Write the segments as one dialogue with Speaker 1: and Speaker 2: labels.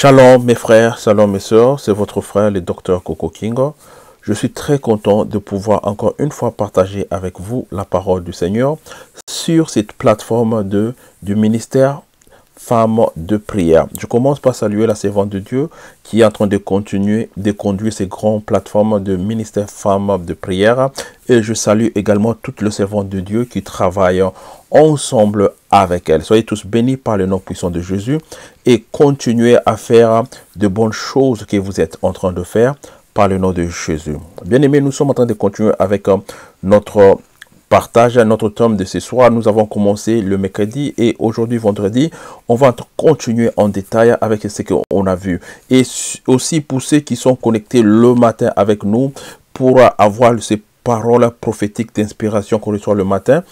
Speaker 1: Shalom mes frères, shalom mes sœurs, c'est votre frère le docteur Coco King. Je suis très content de pouvoir encore une fois partager avec vous la parole du Seigneur sur cette plateforme de, du ministère Femmes de prière. Je commence par saluer la servante de Dieu qui est en train de continuer de conduire ces grandes plateformes de ministère Femmes de prière. Et je salue également toutes les servantes de Dieu qui travaillent ensemble avec elle. Soyez tous bénis par le nom puissant de Jésus et continuez à faire de bonnes choses que vous êtes en train de faire par le nom de Jésus. Bien-aimés, nous sommes en train de continuer avec euh, notre partage notre tome de ce soir. Nous avons commencé le mercredi et aujourd'hui vendredi, on va continuer en détail avec ce qu'on a vu. Et aussi pour ceux qui sont connectés le matin avec nous, pour avoir ce parole prophétique d'inspiration qu'on reçoit le matin.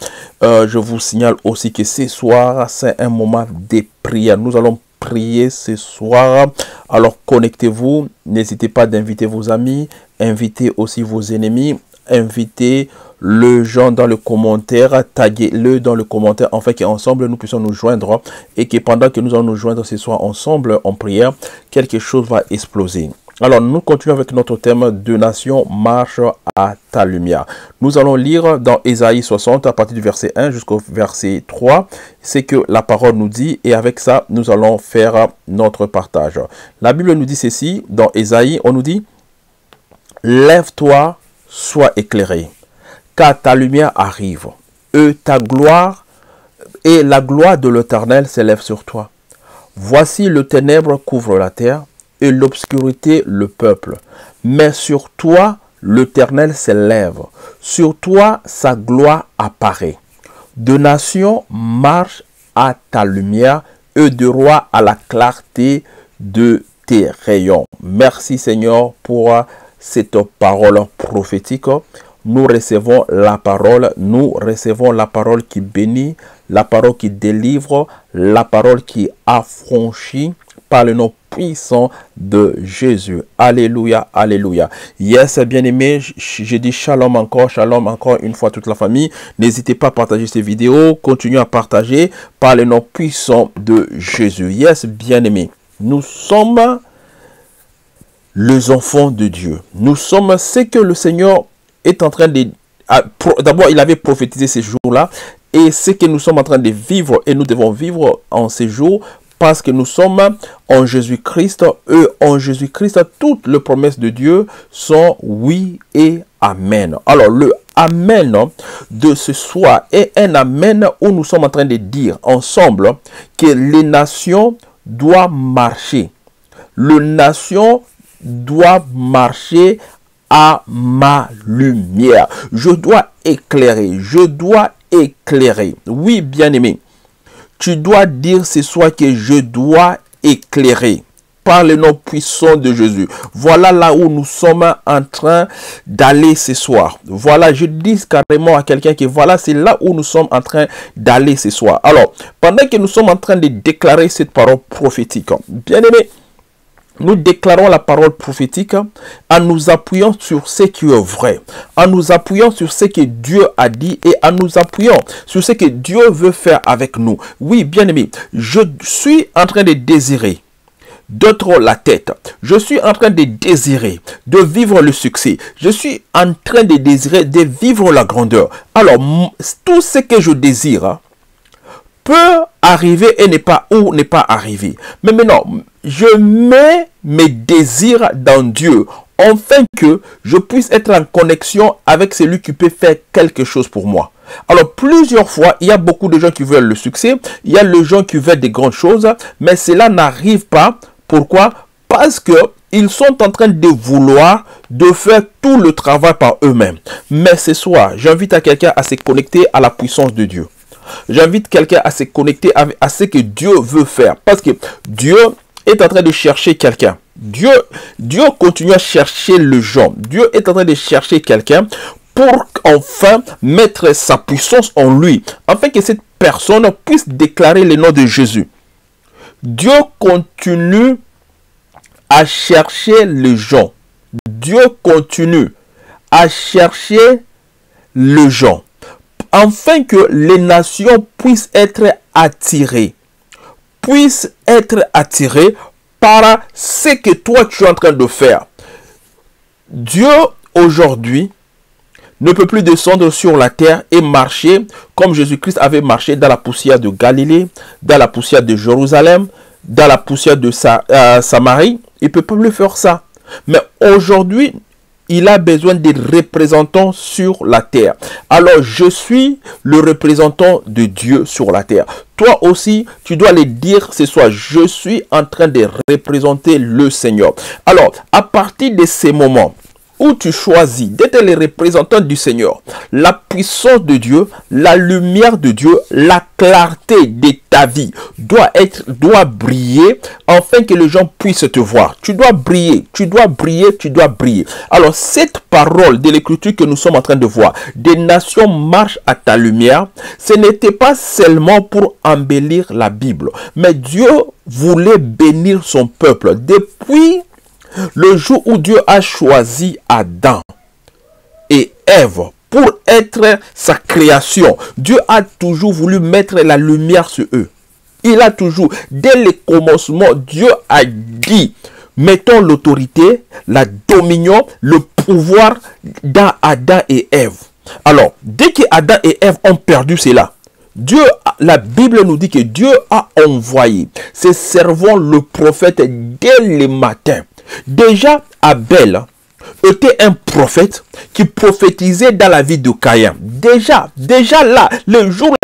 Speaker 1: Euh, je vous signale aussi que ce soir, c'est un moment de prière. Nous allons prier ce soir. Alors connectez-vous. N'hésitez pas d'inviter vos amis, invitez aussi vos ennemis, invitez le genre dans le commentaire, taguez-le dans le commentaire, en qu'ensemble nous puissions nous joindre et que pendant que nous allons nous joindre ce soir ensemble en prière, quelque chose va exploser. Alors, nous continuons avec notre thème Deux nations marche à ta lumière. Nous allons lire dans Ésaïe 60 à partir du verset 1 jusqu'au verset 3. C'est que la parole nous dit et avec ça, nous allons faire notre partage. La Bible nous dit ceci dans Ésaïe, on nous dit Lève-toi, sois éclairé, car ta lumière arrive. Et ta gloire et la gloire de l'Éternel s'élève sur toi. Voici le ténèbre couvre la terre et l'obscurité le peuple. Mais sur toi, l'Éternel s'élève. Sur toi, sa gloire apparaît. De nations marche à ta lumière et de roi à la clarté de tes rayons. Merci Seigneur pour cette parole prophétique. Nous recevons la parole, nous recevons la parole qui bénit, la parole qui délivre, la parole qui affranchit par le nom puissant de Jésus. Alléluia, alléluia. Yes, bien-aimé, j'ai dit shalom encore, shalom encore une fois toute la famille. N'hésitez pas à partager ces vidéos, continuez à partager par le nom puissant de Jésus. Yes, bien-aimé, nous sommes les enfants de Dieu. Nous sommes ce que le Seigneur est en train de... Ah, d'abord, il avait prophétisé ces jours-là et ce que nous sommes en train de vivre et nous devons vivre en ces jours parce que nous sommes en Jésus-Christ, eux en Jésus-Christ, toutes les promesses de Dieu sont oui et amen. Alors le amen de ce soir est un amen où nous sommes en train de dire ensemble que les nations doivent marcher. Les nations doivent marcher à ma lumière. Je dois éclairer, je dois éclairer. Oui, bien-aimé tu dois dire ce soir que je dois éclairer par le nom puissant de Jésus. Voilà là où nous sommes en train d'aller ce soir. Voilà, je dis carrément à quelqu'un que voilà, c'est là où nous sommes en train d'aller ce soir. Alors, pendant que nous sommes en train de déclarer cette parole prophétique, hein, bien aimé, nous déclarons la parole prophétique en nous appuyant sur ce qui est vrai, en nous appuyant sur ce que Dieu a dit et en nous appuyant sur ce que Dieu veut faire avec nous. Oui, bien aimé, je suis en train de désirer d'être la tête. Je suis en train de désirer de vivre le succès. Je suis en train de désirer de vivre la grandeur. Alors, tout ce que je désire, peut arriver et n'est pas ou n'est pas arrivé. Mais maintenant, je mets mes désirs dans Dieu afin que je puisse être en connexion avec celui qui peut faire quelque chose pour moi. Alors plusieurs fois, il y a beaucoup de gens qui veulent le succès, il y a les gens qui veulent des grandes choses, mais cela n'arrive pas. Pourquoi Parce que ils sont en train de vouloir de faire tout le travail par eux-mêmes. Mais ce soir, j'invite à quelqu'un à se connecter à la puissance de Dieu. J'invite quelqu'un à se connecter à ce que Dieu veut faire. Parce que Dieu est en train de chercher quelqu'un. Dieu, Dieu continue à chercher le genre. Dieu est en train de chercher quelqu'un pour enfin mettre sa puissance en lui, afin que cette personne puisse déclarer le nom de Jésus. Dieu continue à chercher le gens. Dieu continue à chercher le genre afin que les nations puissent être attirées, puissent être attirées par ce que toi tu es en train de faire. Dieu aujourd'hui ne peut plus descendre sur la terre et marcher comme Jésus-Christ avait marché dans la poussière de Galilée, dans la poussière de Jérusalem, dans la poussière de euh, Samarie. Il ne peut plus faire ça. Mais aujourd'hui, il a besoin des représentants sur la terre. Alors je suis le représentant de Dieu sur la terre. Toi aussi, tu dois le dire ce soir, je suis en train de représenter le Seigneur. Alors, à partir de ces moments, où tu choisis d'être les représentants du Seigneur, la puissance de Dieu, la lumière de Dieu, la clarté de ta vie doit être, doit briller afin que les gens puissent te voir. Tu dois briller, tu dois briller, tu dois briller. Alors, cette parole de l'écriture que nous sommes en train de voir, des nations marchent à ta lumière, ce n'était pas seulement pour embellir la Bible, mais Dieu voulait bénir son peuple depuis le jour où Dieu a choisi Adam et Ève pour être sa création, Dieu a toujours voulu mettre la lumière sur eux. Il a toujours, dès le commencement, Dieu a dit, mettons l'autorité, la dominion, le pouvoir dans Adam et Ève. Alors, dès que Adam et Ève ont perdu cela, Dieu, la Bible nous dit que Dieu a envoyé ses servants, le prophète, dès le matin Déjà, Abel était un prophète qui prophétisait dans la vie de Caïn. Déjà, déjà là, le jour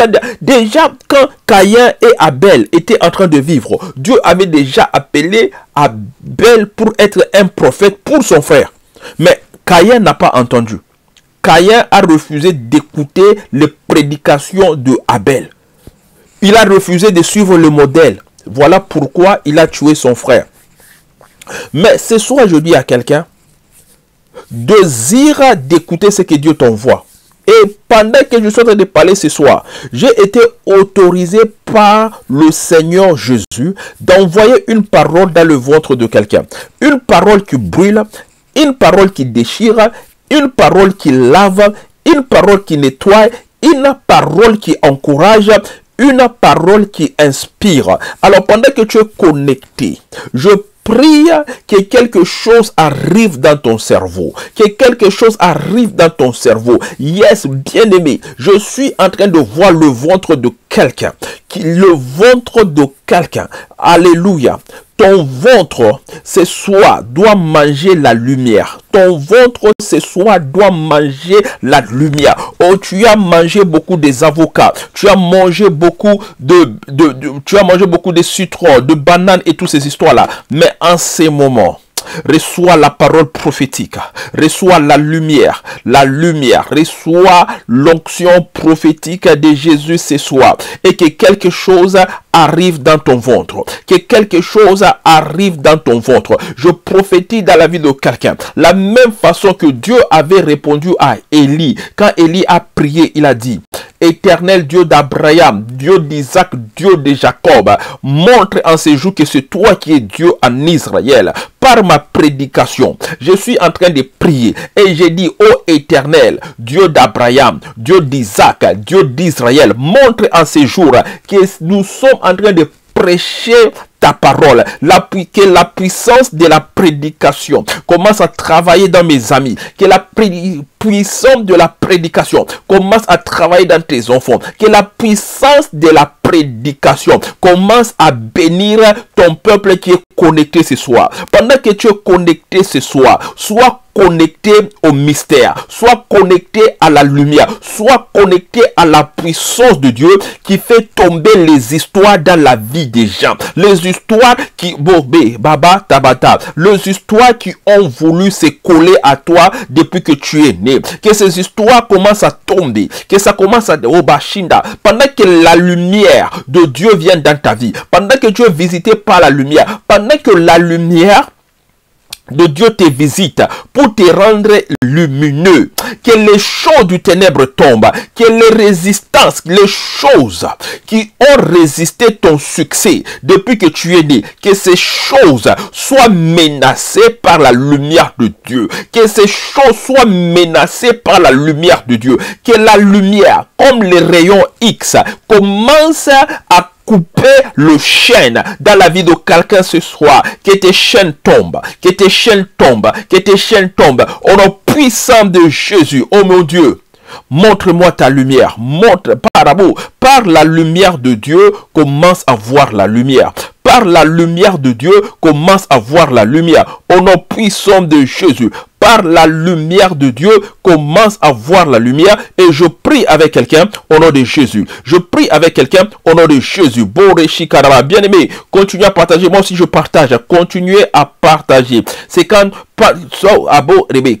Speaker 1: déjà quand Caïn et Abel étaient en train de vivre, Dieu avait déjà appelé Abel pour être un prophète pour son frère. Mais Caïn n'a pas entendu. Caïn a refusé d'écouter les prédications de Abel. Il a refusé de suivre le modèle. Voilà pourquoi il a tué son frère. Mais ce soir, je dis à quelqu'un, désire d'écouter ce que Dieu t'envoie. Et pendant que je suis en train de parler ce soir, j'ai été autorisé par le Seigneur Jésus d'envoyer une parole dans le ventre de quelqu'un. Une parole qui brûle, une parole qui déchire, une parole qui lave, une parole qui nettoie, une parole qui encourage, une parole qui inspire. Alors pendant que tu es connecté, je prie que quelque chose arrive dans ton cerveau. Que quelque chose arrive dans ton cerveau. Yes, bien aimé, je suis en train de voir le ventre de quelqu'un, qui, le ventre de quelqu'un. Alléluia. Ton ventre, c'est soi doit manger la lumière. Ton ventre, c'est soi doit manger la lumière. Oh, tu as mangé beaucoup des avocats. Tu as mangé beaucoup de, de, tu as mangé beaucoup de citrons, de bananes et toutes ces histoires-là. Mais en ces moments, Reçois la parole prophétique. Reçois la lumière. La lumière. Reçois l'onction prophétique de Jésus ce soir. Et que quelque chose arrive dans ton ventre. Que quelque chose arrive dans ton ventre. Je prophétise dans la vie de quelqu'un. La même façon que Dieu avait répondu à Élie. Quand Élie a prié, il a dit, éternel Dieu d'Abraham, Dieu d'Isaac, Dieu de Jacob, montre en ces jours que c'est toi qui es Dieu en Israël. Par ma prédication, je suis en train de prier et j'ai dit, ô éternel, Dieu d'Abraham, Dieu d'Isaac, Dieu d'Israël, montre en ces jours que nous sommes en train de prêcher ta parole, que la puissance de la prédication commence à travailler dans mes amis, que la puissance de la prédication commence à travailler dans tes enfants. Que la puissance de la prédication commence à bénir ton peuple qui est connecté ce soir. Pendant que tu es connecté ce soir, sois connecté au mystère, soit connecté à la lumière, soit connecté à la puissance de Dieu qui fait tomber les histoires dans la vie des gens. Les histoires qui, bobé, baba, tabata, les histoires qui ont voulu se coller à toi depuis que tu es né que ces histoires commencent à tomber, que ça commence à... Oh, pendant que la lumière de Dieu vient dans ta vie, pendant que Dieu es visité par la lumière, pendant que la lumière de Dieu te visite pour te rendre lumineux. Que les choses du ténèbre tombent. Que les résistances, les choses qui ont résisté ton succès depuis que tu es né, que ces choses soient menacées par la lumière de Dieu. Que ces choses soient menacées par la lumière de Dieu. Que la lumière, comme les rayons X, commence à couper le chêne dans la vie de quelqu'un ce soir. Que tes chaînes tombent, que tes chaînes tombent, que tes chaînes tombent. Au nom puissant de Jésus, oh mon Dieu, montre-moi ta lumière. Montre, par par la lumière de Dieu, commence à voir la lumière par la lumière de Dieu, commence à voir la lumière. Au nom puissant de Jésus, par la lumière de Dieu, commence à voir la lumière. Et je prie avec quelqu'un au nom de Jésus. Je prie avec quelqu'un au nom de Jésus. Bien-aimé, continue à partager. Moi aussi, je partage. Continuez à partager. C'est quand ah,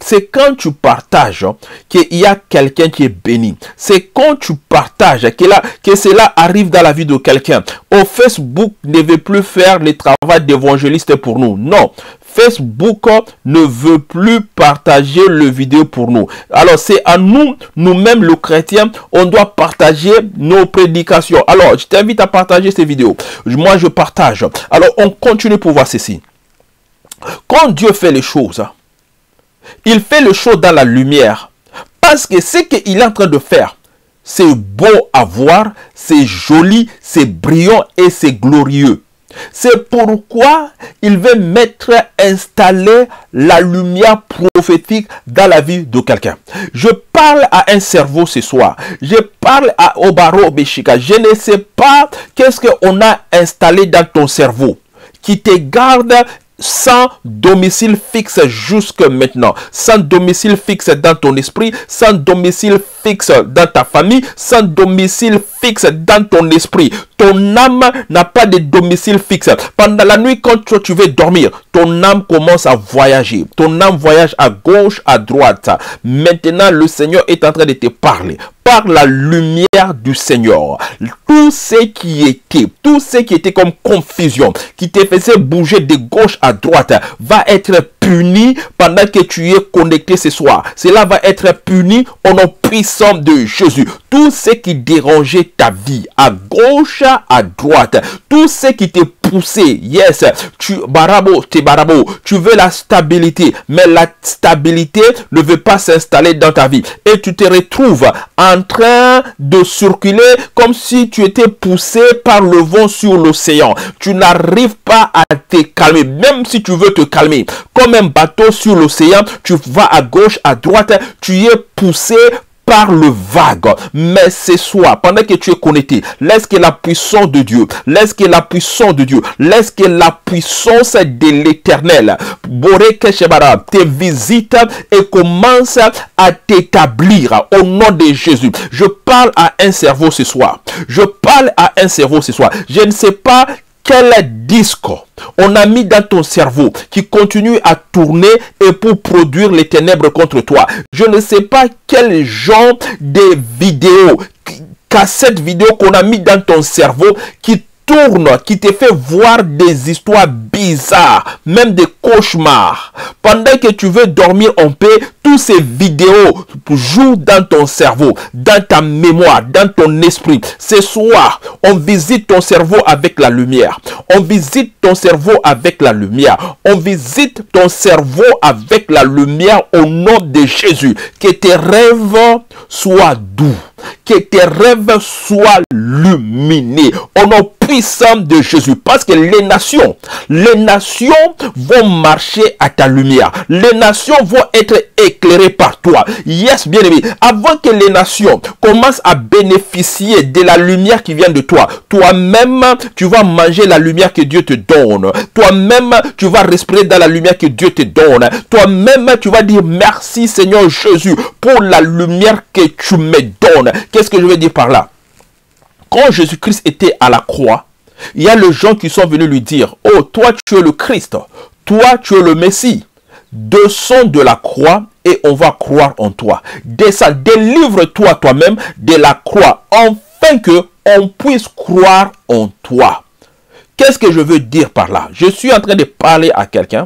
Speaker 1: c'est quand tu partages qu'il y a quelqu'un qui est béni. C'est quand tu partages que, là, que cela arrive dans la vie de quelqu'un. Au Facebook ne veut plus faire le travail d'évangéliste pour nous. Non. Facebook ne veut plus partager le vidéo pour nous. Alors c'est à nous, nous-mêmes le chrétien, on doit partager nos prédications. Alors je t'invite à partager ces vidéos. Moi je partage. Alors on continue pour voir ceci. Quand Dieu fait les choses, il fait les choses dans la lumière. Parce que ce qu'il est en train de faire, c'est beau à voir, c'est joli, c'est brillant et c'est glorieux. C'est pourquoi il veut mettre, installer la lumière prophétique dans la vie de quelqu'un. Je parle à un cerveau ce soir. Je parle à Obaro Beshika. Je ne sais pas qu'est-ce qu'on a installé dans ton cerveau qui te garde sans domicile fixe jusque maintenant, sans domicile fixe dans ton esprit, sans domicile fixe dans ta famille, sans domicile fixe dans ton esprit. Ton âme n'a pas de domicile fixe. Pendant la nuit, quand tu veux dormir, ton âme commence à voyager. Ton âme voyage à gauche, à droite. Maintenant, le Seigneur est en train de te parler par la lumière du Seigneur. Tout ce qui était, tout ce qui était comme confusion, qui te faisait bouger de gauche à droite va être puni pendant que tu es connecté ce soir. Cela va être puni au nom puissant de Jésus. Tout ce qui dérangeait ta vie à gauche, à droite, tout ce qui te poussé. Yes. Tu, barabo, t'es barabo. Tu veux la stabilité. Mais la stabilité ne veut pas s'installer dans ta vie. Et tu te retrouves en train de circuler comme si tu étais poussé par le vent sur l'océan. Tu n'arrives pas à te calmer. Même si tu veux te calmer. Comme un bateau sur l'océan, tu vas à gauche, à droite. Tu es poussé par le vague. Mais ce soir, pendant que tu es connecté, laisse que la puissance de Dieu, laisse que la puissance de Dieu, laisse que la puissance de l'éternel, te visite et commence à t'établir au nom de Jésus. Je parle à un cerveau ce soir. Je parle à un cerveau ce soir. Je ne sais pas quel disque on a mis dans ton cerveau qui continue à tourner et pour produire les ténèbres contre toi. Je ne sais pas quel genre de vidéo, cassette vidéo qu'on a mis dans ton cerveau qui tourne, qui te fait voir des histoires bizarres, même des cauchemars. Pendant que tu veux dormir en paix, tous ces vidéos jouent dans ton cerveau, dans ta mémoire, dans ton esprit. Ce soir, on visite ton cerveau avec la lumière. On visite ton cerveau avec la lumière. On visite ton cerveau avec la lumière au nom de Jésus. Que tes rêves soient doux que tes rêves soient luminés au nom puissant de Jésus. Parce que les nations, les nations vont marcher à ta lumière. Les nations vont être éclairées par toi. Yes, bien-aimé. Avant que les nations commencent à bénéficier de la lumière qui vient de toi, toi-même, tu vas manger la lumière que Dieu te donne. Toi-même, tu vas respirer dans la lumière que Dieu te donne. Toi-même, tu vas dire merci Seigneur Jésus pour la lumière que tu me donnes. Qu'est-ce que je veux dire par là Quand Jésus-Christ était à la croix, il y a les gens qui sont venus lui dire, oh, toi tu es le Christ, toi tu es le Messie. Descends de la croix et on va croire en toi. Dès délivre-toi toi-même de la croix afin que on puisse croire en toi. Qu'est-ce que je veux dire par là Je suis en train de parler à quelqu'un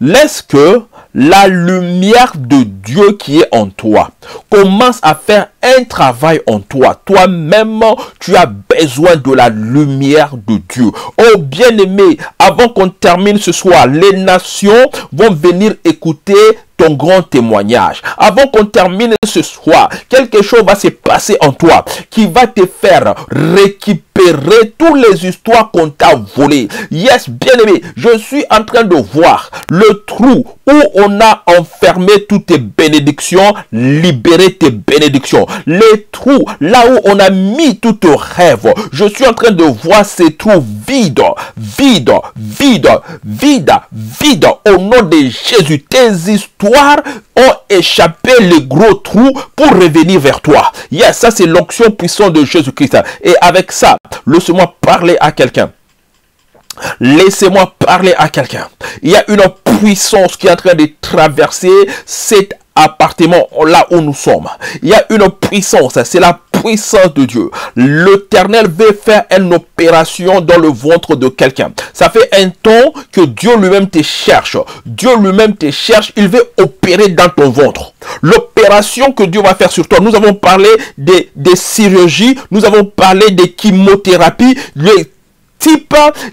Speaker 1: Laisse que la lumière de Dieu qui est en toi commence à faire un travail en toi. Toi-même, tu as besoin de la lumière de Dieu. Oh bien-aimé, avant qu'on termine ce soir, les nations vont venir écouter ton grand témoignage. Avant qu'on termine ce soir, quelque chose va se passer en toi qui va te faire récupérer toutes les histoires qu'on t'a volées. Yes, bien aimé, je suis en train de voir le trou où on a enfermé toutes tes bénédictions, libéré tes bénédictions. Les trous, là où on a mis tout tes rêves. Je suis en train de voir ces trous vides, vides, vides, vides, vides. Au nom de Jésus, tes histoires ont échappé les gros trous pour revenir vers toi. Yes, ça c'est l'onction puissante de Jésus-Christ. Et avec ça, laissez moi parler à quelqu'un. Laissez-moi parler à quelqu'un. Il y a une puissance qui est en train de traverser cet appartement là où nous sommes. Il y a une puissance, c'est la puissance de Dieu. L'Éternel veut faire une opération dans le ventre de quelqu'un. Ça fait un temps que Dieu lui-même te cherche. Dieu lui-même te cherche. Il veut opérer dans ton ventre. L'opération que Dieu va faire sur toi. Nous avons parlé des, des chirurgies. Nous avons parlé des chimiothérapies. Les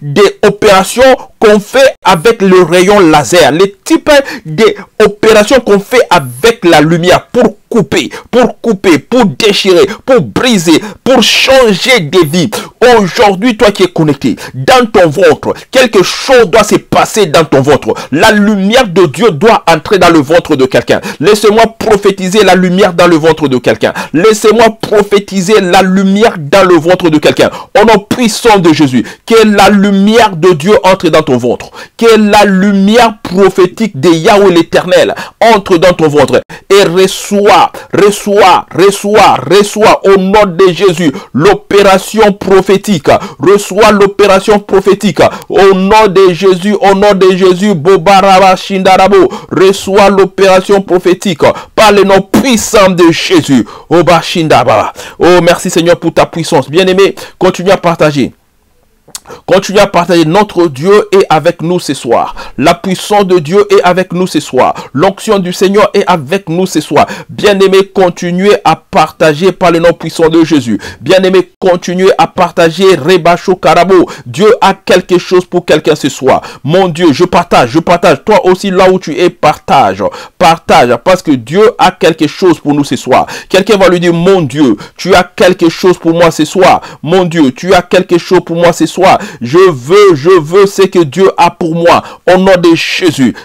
Speaker 1: des opérations fait avec le rayon laser, les types opérations qu'on fait avec la lumière pour couper, pour couper, pour déchirer, pour briser, pour changer des vies. Aujourd'hui, toi qui es connecté, dans ton ventre, quelque chose doit se passer dans ton ventre. La lumière de Dieu doit entrer dans le ventre de quelqu'un. Laissez-moi prophétiser la lumière dans le ventre de quelqu'un. Laissez-moi prophétiser la lumière dans le ventre de quelqu'un. Au nom puissant de Jésus, que la lumière de Dieu entre dans ton ventre. Que la lumière prophétique de Yahweh l'Éternel entre dans ton ventre et reçoit reçoit reçoit reçoit au nom de Jésus l'opération prophétique. reçoit l'opération prophétique au nom de Jésus, au nom de Jésus, Bobaraba Shindarabo. reçoit l'opération prophétique par le nom puissant de Jésus, Obashindaba. Oh, merci Seigneur pour ta puissance. Bien-aimé, continue à partager. Continuez à partager notre Dieu est avec nous ce soir. La puissance de Dieu est avec nous ce soir. L'onction du Seigneur est avec nous ce soir. Bien-aimé, continuez à partager par le nom puissant de Jésus. Bien-aimé, continuez à partager Rebacho Karabo. Dieu a quelque chose pour quelqu'un ce soir. Mon Dieu, je partage, je partage. Toi aussi, là où tu es, partage. Partage, parce que Dieu a quelque chose pour nous ce soir. Quelqu'un va lui dire, mon Dieu, tu as quelque chose pour moi ce soir. Mon Dieu, tu as quelque chose pour moi ce soir. Je veux, je veux ce que Dieu a pour moi. Au nom de Jésus.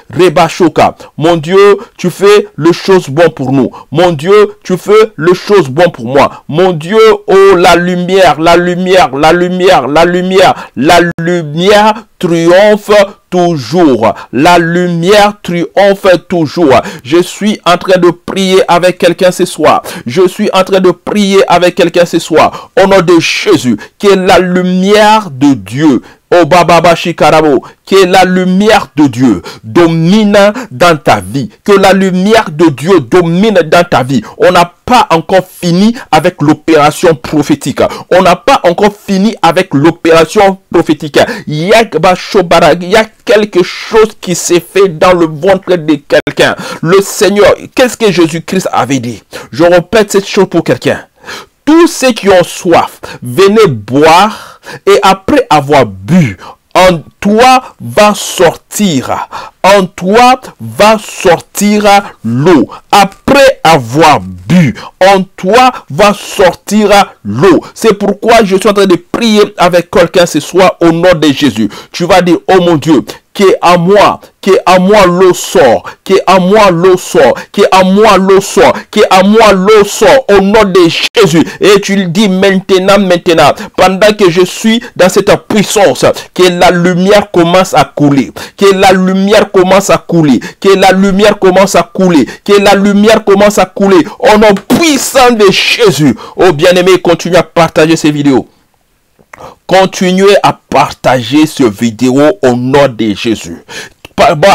Speaker 1: Shoka Mon Dieu, tu fais le chose bon pour nous. Mon Dieu, tu fais le chose bon pour moi. Mon Dieu, oh la lumière, la lumière, la lumière, la lumière, la lumière triomphe toujours. La lumière triomphe toujours. Je suis en train de prier avec quelqu'un ce soir. Je suis en train de prier avec quelqu'un ce soir. Au nom de Jésus, qui est la lumière de Dieu Oh Baba que la lumière de Dieu domine dans ta vie. Que la lumière de Dieu domine dans ta vie. On n'a pas encore fini avec l'opération prophétique. On n'a pas encore fini avec l'opération prophétique. Il y a quelque chose qui s'est fait dans le ventre de quelqu'un. Le Seigneur, qu'est-ce que Jésus-Christ avait dit Je répète cette chose pour quelqu'un tous ceux qui ont soif, venez boire, et après avoir bu, en toi va sortir, en toi va sortir l'eau. Après avoir bu, en toi va sortir l'eau. C'est pourquoi je suis en train de prier avec quelqu'un ce soir au nom de Jésus. Tu vas dire, oh mon Dieu, que à moi, que à moi l'eau sort, que à moi l'eau sort, que à moi l'eau sort, que à moi l'eau sort, au nom de Jésus. Et tu le dis maintenant, maintenant, pendant que je suis dans cette puissance, que la lumière commence à couler, que la lumière commence à couler, que la lumière commence à couler, que la lumière commence à couler, au nom puissant de Jésus. Oh bien-aimé, continue à partager ces vidéos. Continuez à partager ce vidéo au nom de Jésus.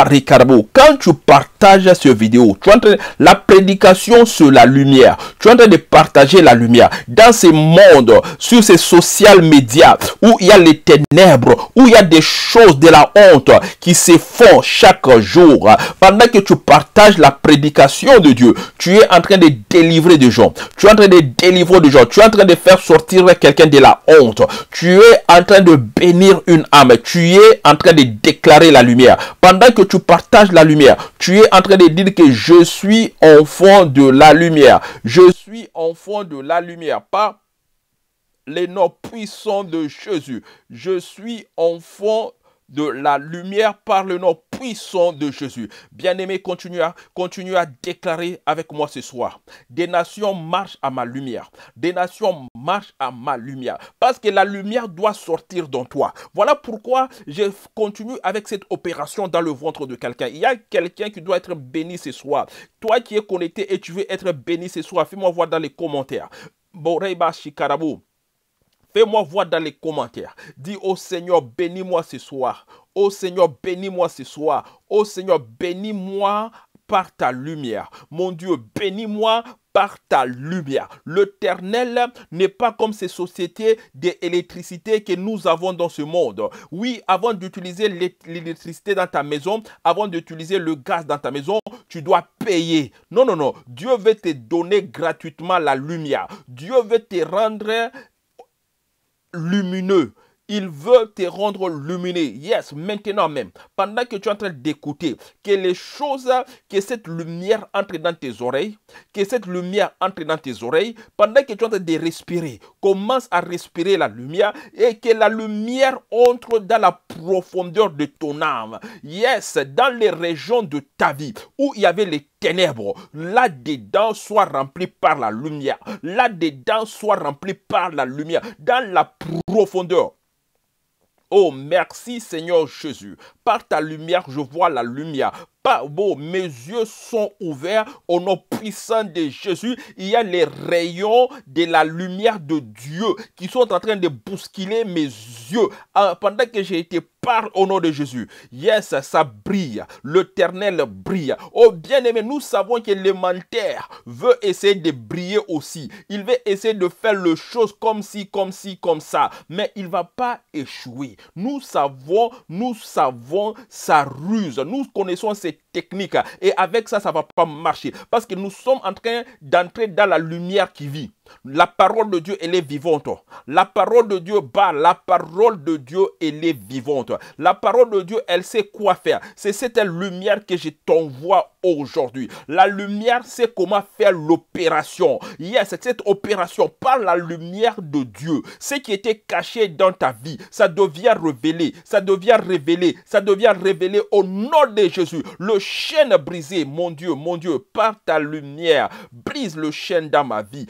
Speaker 1: Ricardo, quand tu partages cette vidéo, tu entres la prédication sur la lumière. Tu es en train de partager la lumière dans ces mondes, sur ces social médias où il y a les ténèbres, où il y a des choses de la honte qui se font chaque jour. Pendant que tu partages la prédication de Dieu, tu es en train de délivrer des gens. Tu es en train de délivrer des gens. Tu es en train de faire sortir quelqu'un de la honte. Tu es en train de bénir une âme. Tu es en train de déclarer la lumière. Pendant pendant que tu partages la lumière, tu es en train de dire que je suis enfant de la lumière. Je suis enfant de la lumière. Pas les noms puissants de Jésus. Je suis enfant de la lumière par le nom puissant de Jésus. Bien-aimé, continue à, continue à déclarer avec moi ce soir. Des nations marchent à ma lumière. Des nations marchent à ma lumière. Parce que la lumière doit sortir dans toi. Voilà pourquoi je continue avec cette opération dans le ventre de quelqu'un. Il y a quelqu'un qui doit être béni ce soir. Toi qui es connecté et tu veux être béni ce soir, fais-moi voir dans les commentaires. Boreba Fais-moi voir dans les commentaires. Dis au Seigneur, bénis-moi ce soir. au oh Seigneur, bénis-moi ce soir. au oh, oh Seigneur, bénis-moi par ta lumière. Mon Dieu, bénis-moi par ta lumière. L'éternel n'est pas comme ces sociétés d'électricité que nous avons dans ce monde. Oui, avant d'utiliser l'électricité dans ta maison, avant d'utiliser le gaz dans ta maison, tu dois payer. Non, non, non. Dieu veut te donner gratuitement la lumière. Dieu veut te rendre lumineux il veut te rendre lumineux. Yes, maintenant même, pendant que tu es en train d'écouter, que les choses, que cette lumière entre dans tes oreilles, que cette lumière entre dans tes oreilles, pendant que tu es en train de respirer, commence à respirer la lumière et que la lumière entre dans la profondeur de ton âme. Yes, dans les régions de ta vie où il y avait les ténèbres, là-dedans soit rempli par la lumière. Là-dedans soit rempli par la lumière. Dans la profondeur Oh, merci Seigneur Jésus. Par ta lumière, je vois la lumière beau. Mes yeux sont ouverts au nom puissant de Jésus. Il y a les rayons de la lumière de Dieu qui sont en train de bousculer mes yeux ah, pendant que j'ai été par au nom de Jésus. Yes, ça brille. L'éternel brille. Oh bien-aimé, nous savons que l'élémentaire veut essayer de briller aussi. Il veut essayer de faire les choses comme si, comme si, comme ça. Mais il ne va pas échouer. Nous savons, nous savons sa ruse. Nous connaissons cette technique techniques. Et avec ça, ça ne va pas marcher. Parce que nous sommes en train d'entrer dans la lumière qui vit. La parole de Dieu, elle est vivante. La parole de Dieu bat. La parole de Dieu, elle est vivante. La parole de Dieu, elle sait quoi faire. C'est cette lumière que je t'envoie aujourd'hui. La lumière, c'est comment faire l'opération. Yes, cette opération par la lumière de Dieu. Ce qui était caché dans ta vie, ça devient révélé. Ça devient révélé. Ça devient révélé au nom de Jésus. Le chêne brisé, mon Dieu, mon Dieu, par ta lumière, brise le chêne dans ma vie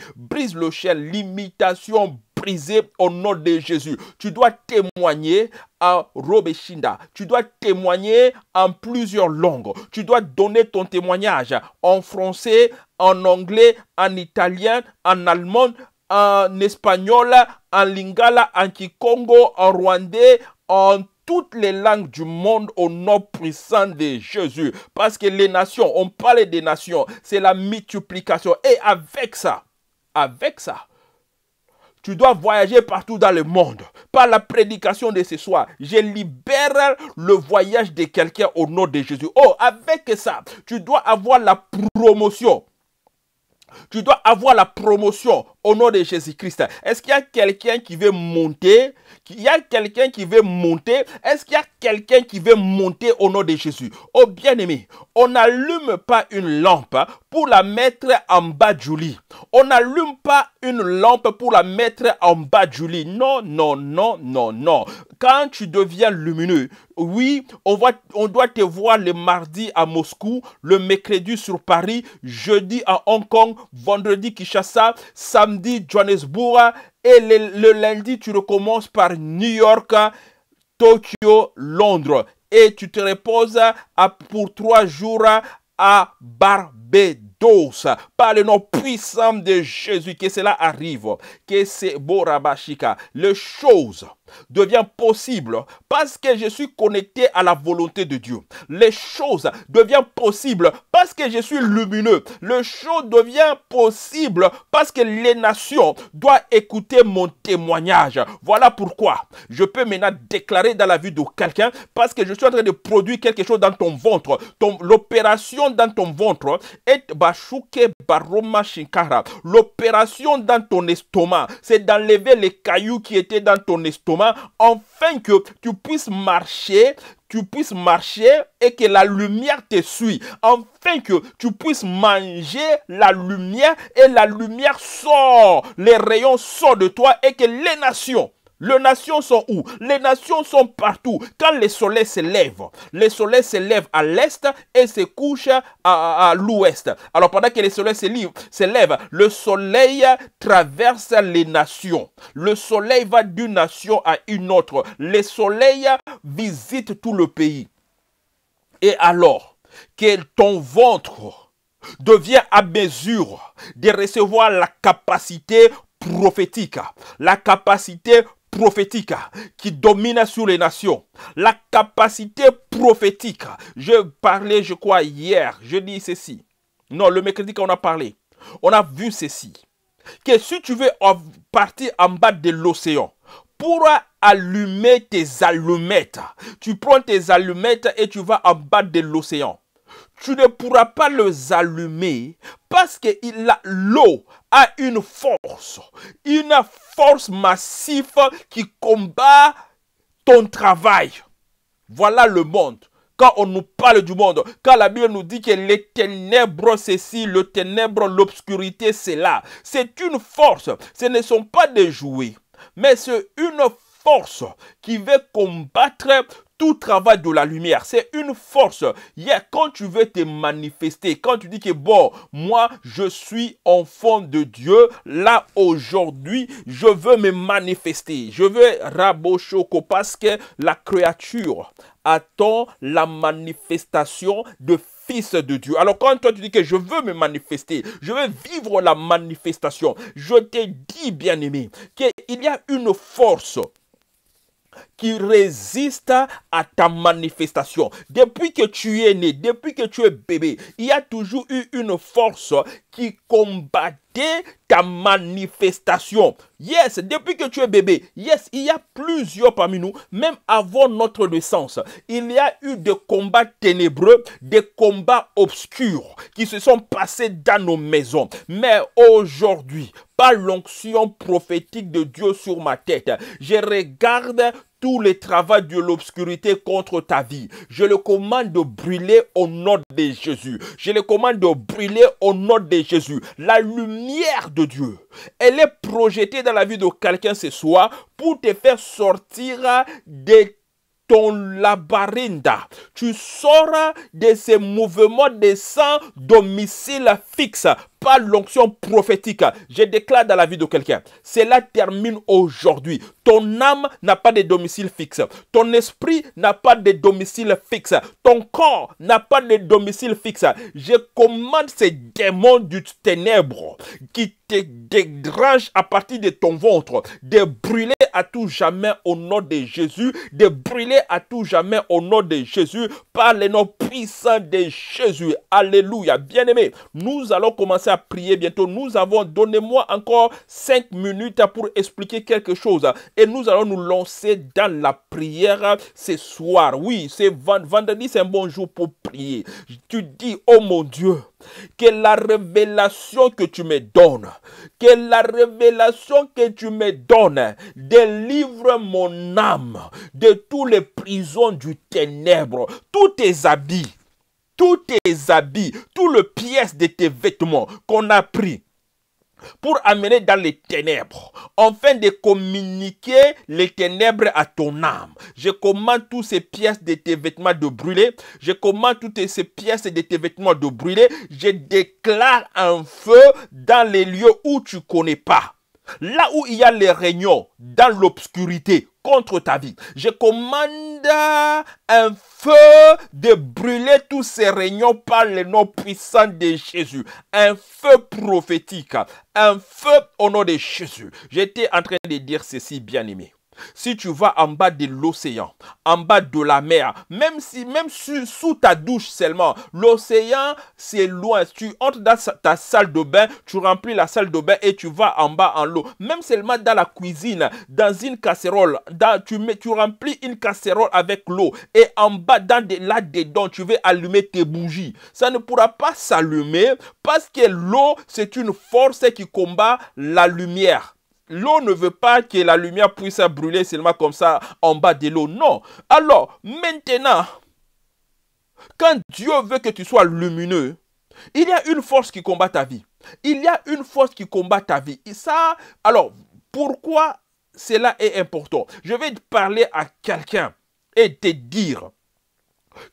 Speaker 1: le l'imitation brisée au nom de Jésus. Tu dois témoigner à Robeshinda. Tu dois témoigner en plusieurs langues. Tu dois donner ton témoignage en français, en anglais, en italien, en allemand, en espagnol, en lingala, en kikongo, en rwandais, en toutes les langues du monde au nom puissant de Jésus. Parce que les nations, on parle des nations, c'est la multiplication. Et avec ça, avec ça, tu dois voyager partout dans le monde. Par la prédication de ce soir, je libère le voyage de quelqu'un au nom de Jésus. Oh, avec ça, tu dois avoir la promotion. Tu dois avoir la promotion au nom de Jésus-Christ. Est-ce qu'il y a quelqu'un qui veut monter Il y a quelqu'un qui veut monter Est-ce qu'il y a quelqu'un qui veut monter au nom de Jésus Oh bien-aimé, on n'allume pas une lampe pour la mettre en bas du lit. On n'allume pas une lampe pour la mettre en bas du lit. Non, non, non, non, non. Quand tu deviens lumineux, oui, on, voit on doit te voir le mardi à Moscou, le mercredi sur Paris, jeudi à Hong Kong, vendredi Kishasa, samedi Johannesburg et le, lundi tu recommences par New York, Tokyo, Londres et tu te reposes pour trois jours à Barbados. Par le nom puissant de Jésus, que cela arrive, que c'est Borabashika, les choses devient possible parce que je suis connecté à la volonté de Dieu. Les choses deviennent possibles parce que je suis lumineux. Le choses devient possible parce que les nations doivent écouter mon témoignage. Voilà pourquoi je peux maintenant déclarer dans la vie de quelqu'un parce que je suis en train de produire quelque chose dans ton ventre. l'opération dans ton ventre est bashuke baroma shinkara. L'opération dans ton estomac, c'est d'enlever les cailloux qui étaient dans ton estomac enfin que tu puisses marcher, tu puisses marcher et que la lumière te suit. Enfin que tu puisses manger la lumière et la lumière sort. Les rayons sortent de toi et que les nations les nations sont où Les nations sont partout. Quand le soleil se lève, le soleil se lève à l'est et se couche à, l'ouest. Alors pendant que le soleil se, lève, le soleil traverse les nations. Le soleil va d'une nation à une autre. Le soleil visite tout le pays. Et alors que ton ventre devient à mesure de recevoir la capacité prophétique, la capacité prophétique qui domine sur les nations. La capacité prophétique. Je parlais, je crois, hier. Je dis ceci. Non, le mercredi on a parlé. On a vu ceci. Que si tu veux partir en bas de l'océan, pour allumer tes allumettes, tu prends tes allumettes et tu vas en bas de l'océan tu ne pourras pas les allumer parce que l'eau a une force, une force massive qui combat ton travail. Voilà le monde. Quand on nous parle du monde, quand la Bible nous dit que les ténèbres, c'est ci, le ténèbre, l'obscurité, c'est là. C'est une force. Ce ne sont pas des jouets, mais c'est une force qui veut combattre tout travail de la lumière, c'est une force. Hier, quand tu veux te manifester, quand tu dis que bon, moi je suis enfant de Dieu, là aujourd'hui, je veux me manifester. Je veux rabochoco parce que la créature attend la manifestation de fils de Dieu. Alors quand toi tu dis que je veux me manifester, je veux vivre la manifestation, je te dis, bien aimé qu'il y a une force qui résiste à ta manifestation. Depuis que tu es né, depuis que tu es bébé, il y a toujours eu une force qui combattait ta manifestation. Yes, depuis que tu es bébé, yes, il y a plusieurs parmi nous, même avant notre naissance, il y a eu des combats ténébreux, des combats obscurs qui se sont passés dans nos maisons. Mais aujourd'hui, par l'onction prophétique de Dieu sur ma tête, je regarde tous les travaux de l'obscurité contre ta vie. Je le commande de brûler au nom de Jésus. Je le commande de brûler au nom de Jésus. La lumière de Dieu, elle est projetée dans la vie de quelqu'un ce soir pour te faire sortir de ton labyrinthe. Tu sors de ces mouvements de sang domicile fixe l'onction prophétique, je déclare dans la vie de quelqu'un, cela termine aujourd'hui. Ton âme n'a pas de domicile fixe. Ton esprit n'a pas de domicile fixe. Ton corps n'a pas de domicile fixe. Je commande ces démons du ténèbre qui te dégrange à partir de ton ventre, de brûler à tout jamais au nom de Jésus, de brûler à tout jamais au nom de Jésus, par les nom puissant de Jésus. Alléluia. Bien-aimé, nous allons commencer à prier bientôt. Nous avons, donnez-moi encore cinq minutes pour expliquer quelque chose. Et nous allons nous lancer dans la prière ce soir. Oui, c'est vendredi, c'est un bon jour pour prier. Tu dis, oh mon Dieu, que la révélation que tu me donnes, que la révélation que tu me donnes délivre mon âme de toutes les prisons du ténèbre, tous tes habits tous tes habits, toutes les pièces de tes vêtements qu'on a pris pour amener dans les ténèbres, afin de communiquer les ténèbres à ton âme. Je commande toutes ces pièces de tes vêtements de brûler. Je commande toutes ces pièces de tes vêtements de brûler. Je déclare un feu dans les lieux où tu connais pas. Là où il y a les réunions, dans l'obscurité, contre ta vie. Je commande un feu de brûler tous ces réunions par le nom puissant de Jésus. Un feu prophétique, un feu au nom de Jésus. J'étais en train de dire ceci, bien aimé. Si tu vas en bas de l'océan, en bas de la mer, même si, même sous ta douche seulement, l'océan c'est loin. Tu entres dans ta salle de bain, tu remplis la salle de bain et tu vas en bas en l'eau. Même seulement dans la cuisine, dans une casserole, tu mets, tu remplis une casserole avec l'eau et en bas dans de, là dedans tu veux allumer tes bougies. Ça ne pourra pas s'allumer parce que l'eau c'est une force qui combat la lumière. L'eau ne veut pas que la lumière puisse brûler seulement comme ça en bas de l'eau. Non. Alors, maintenant, quand Dieu veut que tu sois lumineux, il y a une force qui combat ta vie. Il y a une force qui combat ta vie. Et ça, alors, pourquoi cela est important Je vais te parler à quelqu'un et te dire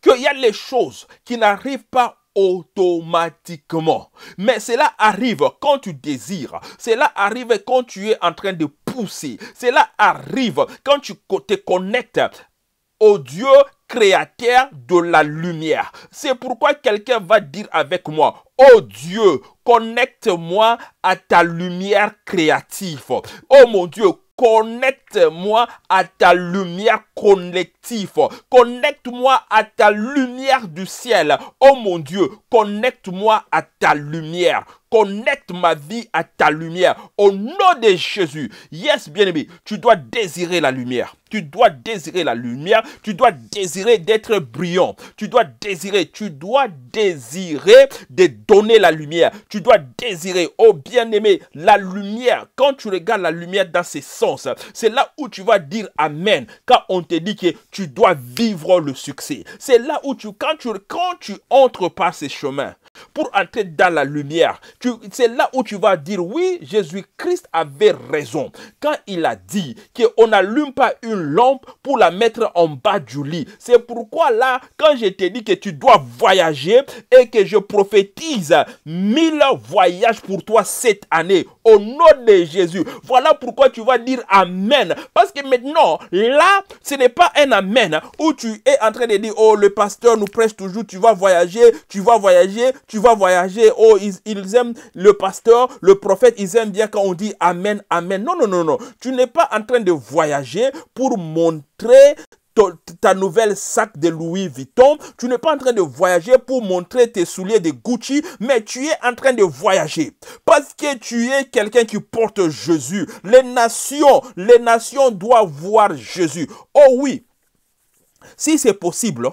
Speaker 1: qu'il y a les choses qui n'arrivent pas automatiquement. Mais cela arrive quand tu désires, cela arrive quand tu es en train de pousser, cela arrive quand tu te connectes au Dieu créateur de la lumière. C'est pourquoi quelqu'un va dire avec moi, oh Dieu, connecte-moi à ta lumière créative. Oh mon Dieu, Connecte-moi à ta lumière collective. Connecte-moi à ta lumière du ciel. Oh mon Dieu, connecte-moi à ta lumière. Connecte ma vie à ta lumière. Au nom de Jésus. Yes, bien-aimé. Tu dois désirer la lumière. Tu dois désirer la lumière. Tu dois désirer d'être brillant. Tu dois désirer. Tu dois désirer de donner la lumière. Tu dois désirer, oh bien-aimé, la lumière. Quand tu regardes la lumière dans ses sens, c'est là où tu vas dire Amen. Quand on te dit que tu dois vivre le succès. C'est là où tu, quand tu, quand tu entres par ces chemins, pour entrer dans la lumière. C'est là où tu vas dire, oui, Jésus-Christ avait raison. Quand il a dit qu'on n'allume pas une lampe pour la mettre en bas du lit. C'est pourquoi là, quand je te dis que tu dois voyager et que je prophétise mille voyages pour toi cette année, au nom de Jésus. Voilà pourquoi tu vas dire Amen. Parce que maintenant, là, ce n'est pas un Amen où tu es en train de dire, oh, le pasteur nous prêche toujours, tu vas voyager, tu vas voyager, tu vas voyager. Oh, ils, aiment le pasteur, le prophète, ils aiment bien quand on dit Amen, Amen. Non, non, non, non. Tu n'es pas en train de voyager pour montrer ta nouvelle sac de Louis Vuitton. Tu n'es pas en train de voyager pour montrer tes souliers de Gucci, mais tu es en train de voyager. Parce que tu es quelqu'un qui porte Jésus. Les nations, les nations doivent voir Jésus. Oh oui, si c'est possible,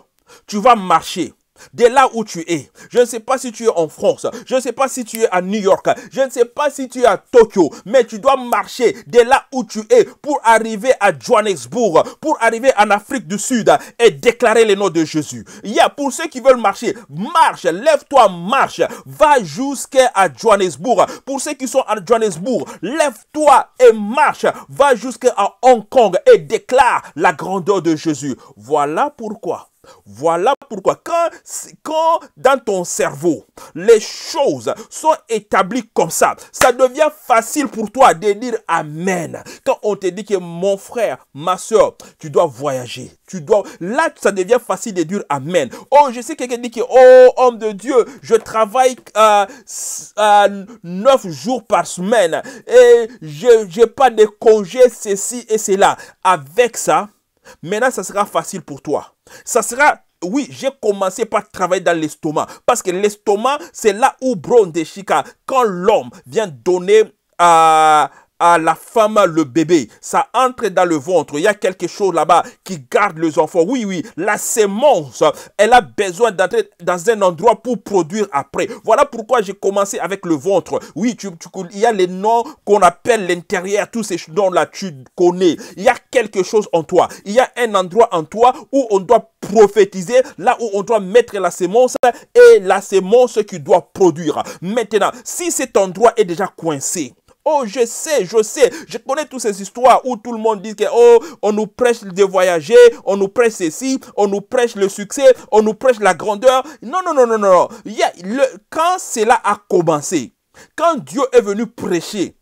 Speaker 1: tu vas marcher de là où tu es. Je ne sais pas si tu es en France, je ne sais pas si tu es à New York, je ne sais pas si tu es à Tokyo, mais tu dois marcher de là où tu es pour arriver à Johannesburg, pour arriver en Afrique du Sud et déclarer le nom de Jésus. Il y a pour ceux qui veulent marcher, marche, lève-toi, marche, va jusqu'à Johannesburg. Pour ceux qui sont à Johannesburg, lève-toi et marche, va jusqu'à Hong Kong et déclare la grandeur de Jésus. Voilà pourquoi voilà pourquoi quand, quand, dans ton cerveau, les choses sont établies comme ça, ça devient facile pour toi de dire Amen. Quand on te dit que mon frère, ma soeur, tu dois voyager, tu dois... Là, ça devient facile de dire Amen. Oh, je sais quelqu'un dit que, oh, homme de Dieu, je travaille à euh, 9 euh, jours par semaine et je n'ai pas de congés ceci et cela. Avec ça, Maintenant, ça sera facile pour toi. Ça sera oui, j'ai commencé par travailler dans l'estomac. Parce que l'estomac, c'est là où de Chica, quand l'homme vient donner à, euh, à la femme le bébé. Ça entre dans le ventre. Il y a quelque chose là-bas qui garde les enfants. Oui, oui, la sémence, elle a besoin d'entrer dans un endroit pour produire après. Voilà pourquoi j'ai commencé avec le ventre. Oui, tu, tu, il y a les noms qu'on appelle l'intérieur, tous ces noms-là, tu connais. Il y a quelque chose en toi. Il y a un endroit en toi où on doit prophétiser, là où on doit mettre la sémence et la sémence qui doit produire. Maintenant, si cet endroit est déjà coincé, Oh, je sais, je sais. Je connais toutes ces histoires où tout le monde dit que, oh, on nous prêche de voyager, on nous prêche ceci, on nous prêche le succès, on nous prêche la grandeur. Non, non, non, non, non. le, quand cela a commencé, quand Dieu est venu prêcher,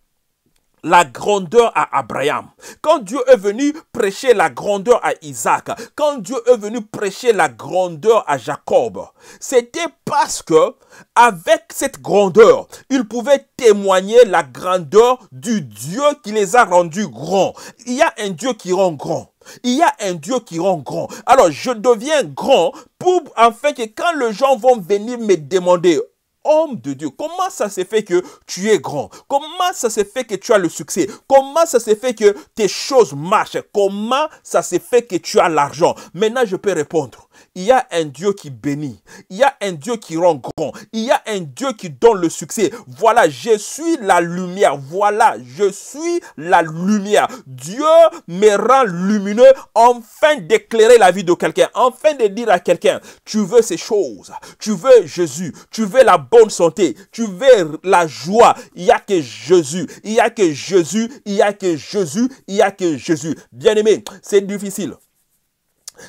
Speaker 1: la grandeur à Abraham, quand Dieu est venu prêcher la grandeur à Isaac, quand Dieu est venu prêcher la grandeur à Jacob, c'était parce que avec cette grandeur, ils pouvaient témoigner la grandeur du Dieu qui les a rendus grands. Il y a un Dieu qui rend grand. Il y a un Dieu qui rend grand. Alors je deviens grand pour afin que quand les gens vont venir me demander homme de Dieu, comment ça se fait que tu es grand Comment ça se fait que tu as le succès Comment ça se fait que tes choses marchent Comment ça se fait que tu as l'argent Maintenant, je peux répondre. Il y a un Dieu qui bénit. Il y a un Dieu qui rend grand. Il y a un Dieu qui donne le succès. Voilà, je suis la lumière. Voilà, je suis la lumière. Dieu me rend lumineux enfin d'éclairer la vie de quelqu'un. Enfin de dire à quelqu'un, tu veux ces choses. Tu veux Jésus. Tu veux la bonne santé. Tu verras la joie. Il n'y a que Jésus. Il n'y a que Jésus. Il n'y a que Jésus. Il n'y a que Jésus. Bien-aimé, c'est difficile.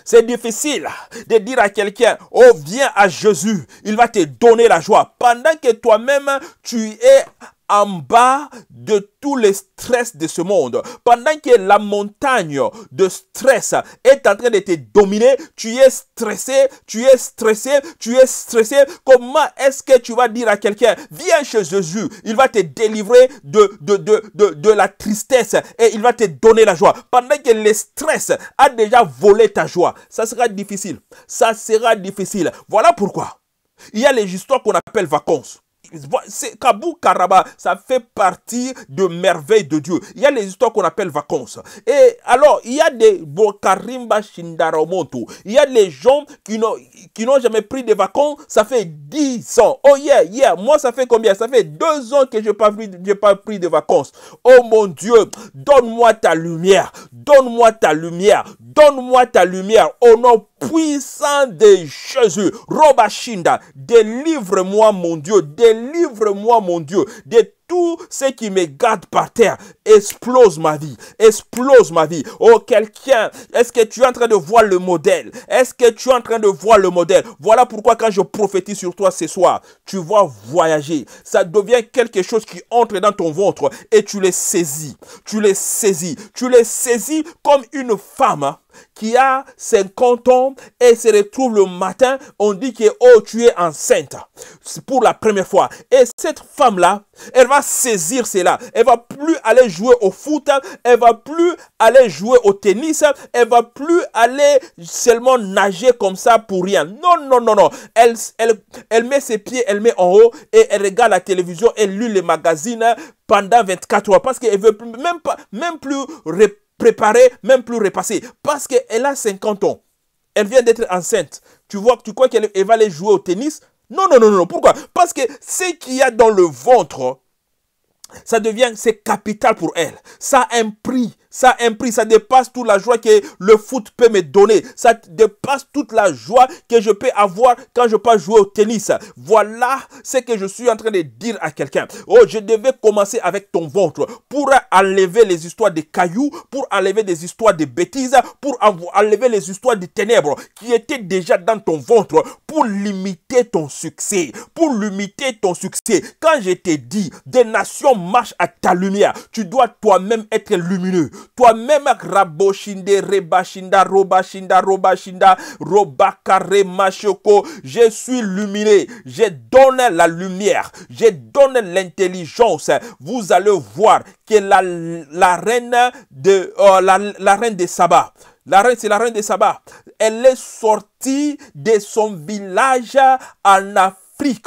Speaker 1: C'est difficile de dire à quelqu'un, oh viens à Jésus, il va te donner la joie, pendant que toi-même tu es en bas de tous les stress de ce monde. Pendant que la montagne de stress est en train de te dominer, tu es stressé, tu es stressé, tu es stressé. Comment est-ce que tu vas dire à quelqu'un, viens chez Jésus, il va te délivrer de, de, la tristesse et il va te donner la joie. Pendant que le stress a déjà volé ta joie, ça sera difficile. Ça sera difficile. Voilà pourquoi. Il y a les histoires qu'on appelle vacances. C'est Kabou Karaba, ça fait partie de merveilles de Dieu. Il y a les histoires qu'on appelle vacances. Et alors, il y a des Bokarimba Shindaramoto. Il y a des gens qui n'ont jamais pris de vacances. Ça fait 10 ans. Oh yeah, yeah. Moi, ça fait combien Ça fait 2 ans que je n'ai pas, pris de vacances. Oh mon Dieu, donne-moi ta lumière. Donne-moi ta lumière. Donne-moi ta lumière. oh non puissant de Jésus. Robachinda, délivre-moi mon Dieu, délivre-moi mon Dieu de tout ce qui me garde par terre explose ma vie, explose ma vie. Oh quelqu'un, est-ce que tu es en train de voir le modèle Est-ce que tu es en train de voir le modèle Voilà pourquoi quand je prophétise sur toi ce soir, tu vois voyager. Ça devient quelque chose qui entre dans ton ventre et tu les saisis. Tu les saisis. Tu les saisis comme une femme hein qui a 50 ans et se retrouve le matin, on dit que, oh, tu es enceinte pour la première fois. Et cette femme-là, elle va saisir cela. Elle va plus aller jouer au foot, elle va plus aller jouer au tennis, elle va plus aller seulement nager comme ça pour rien. Non, non, non, non. Elle, elle, elle met ses pieds, elle met en haut et elle regarde la télévision, elle lit les magazines pendant 24 heures parce qu'elle veut même pas, même plus répondre préparer même plus repasser Parce qu'elle a 50 ans. Elle vient d'être enceinte. Tu vois, tu crois qu'elle va aller jouer au tennis Non, non, non, non. Pourquoi Parce que ce qu'il y a dans le ventre, ça devient, c'est capital pour elle. Ça a un prix. Ça imprime, ça dépasse toute la joie que le foot peut me donner. Ça dépasse toute la joie que je peux avoir quand je peux jouer au tennis. Voilà ce que je suis en train de dire à quelqu'un. Oh, je devais commencer avec ton ventre pour enlever les histoires des cailloux, pour enlever des histoires de bêtises, pour enlever les histoires des ténèbres qui étaient déjà dans ton ventre, pour limiter ton succès, pour limiter ton succès. Quand je t'ai dit, des nations marchent à ta lumière, tu dois toi-même être lumineux. Toi-même, Raboshinda, Rebashinda, Robashinda, Robashinda, Robakare, Machoko, je suis luminé, je donne la lumière, je donne l'intelligence. Vous allez voir que la, reine de, Saba, la, reine de euh, la reine, c'est la reine de Saba, Elle est sortie de son village en Afrique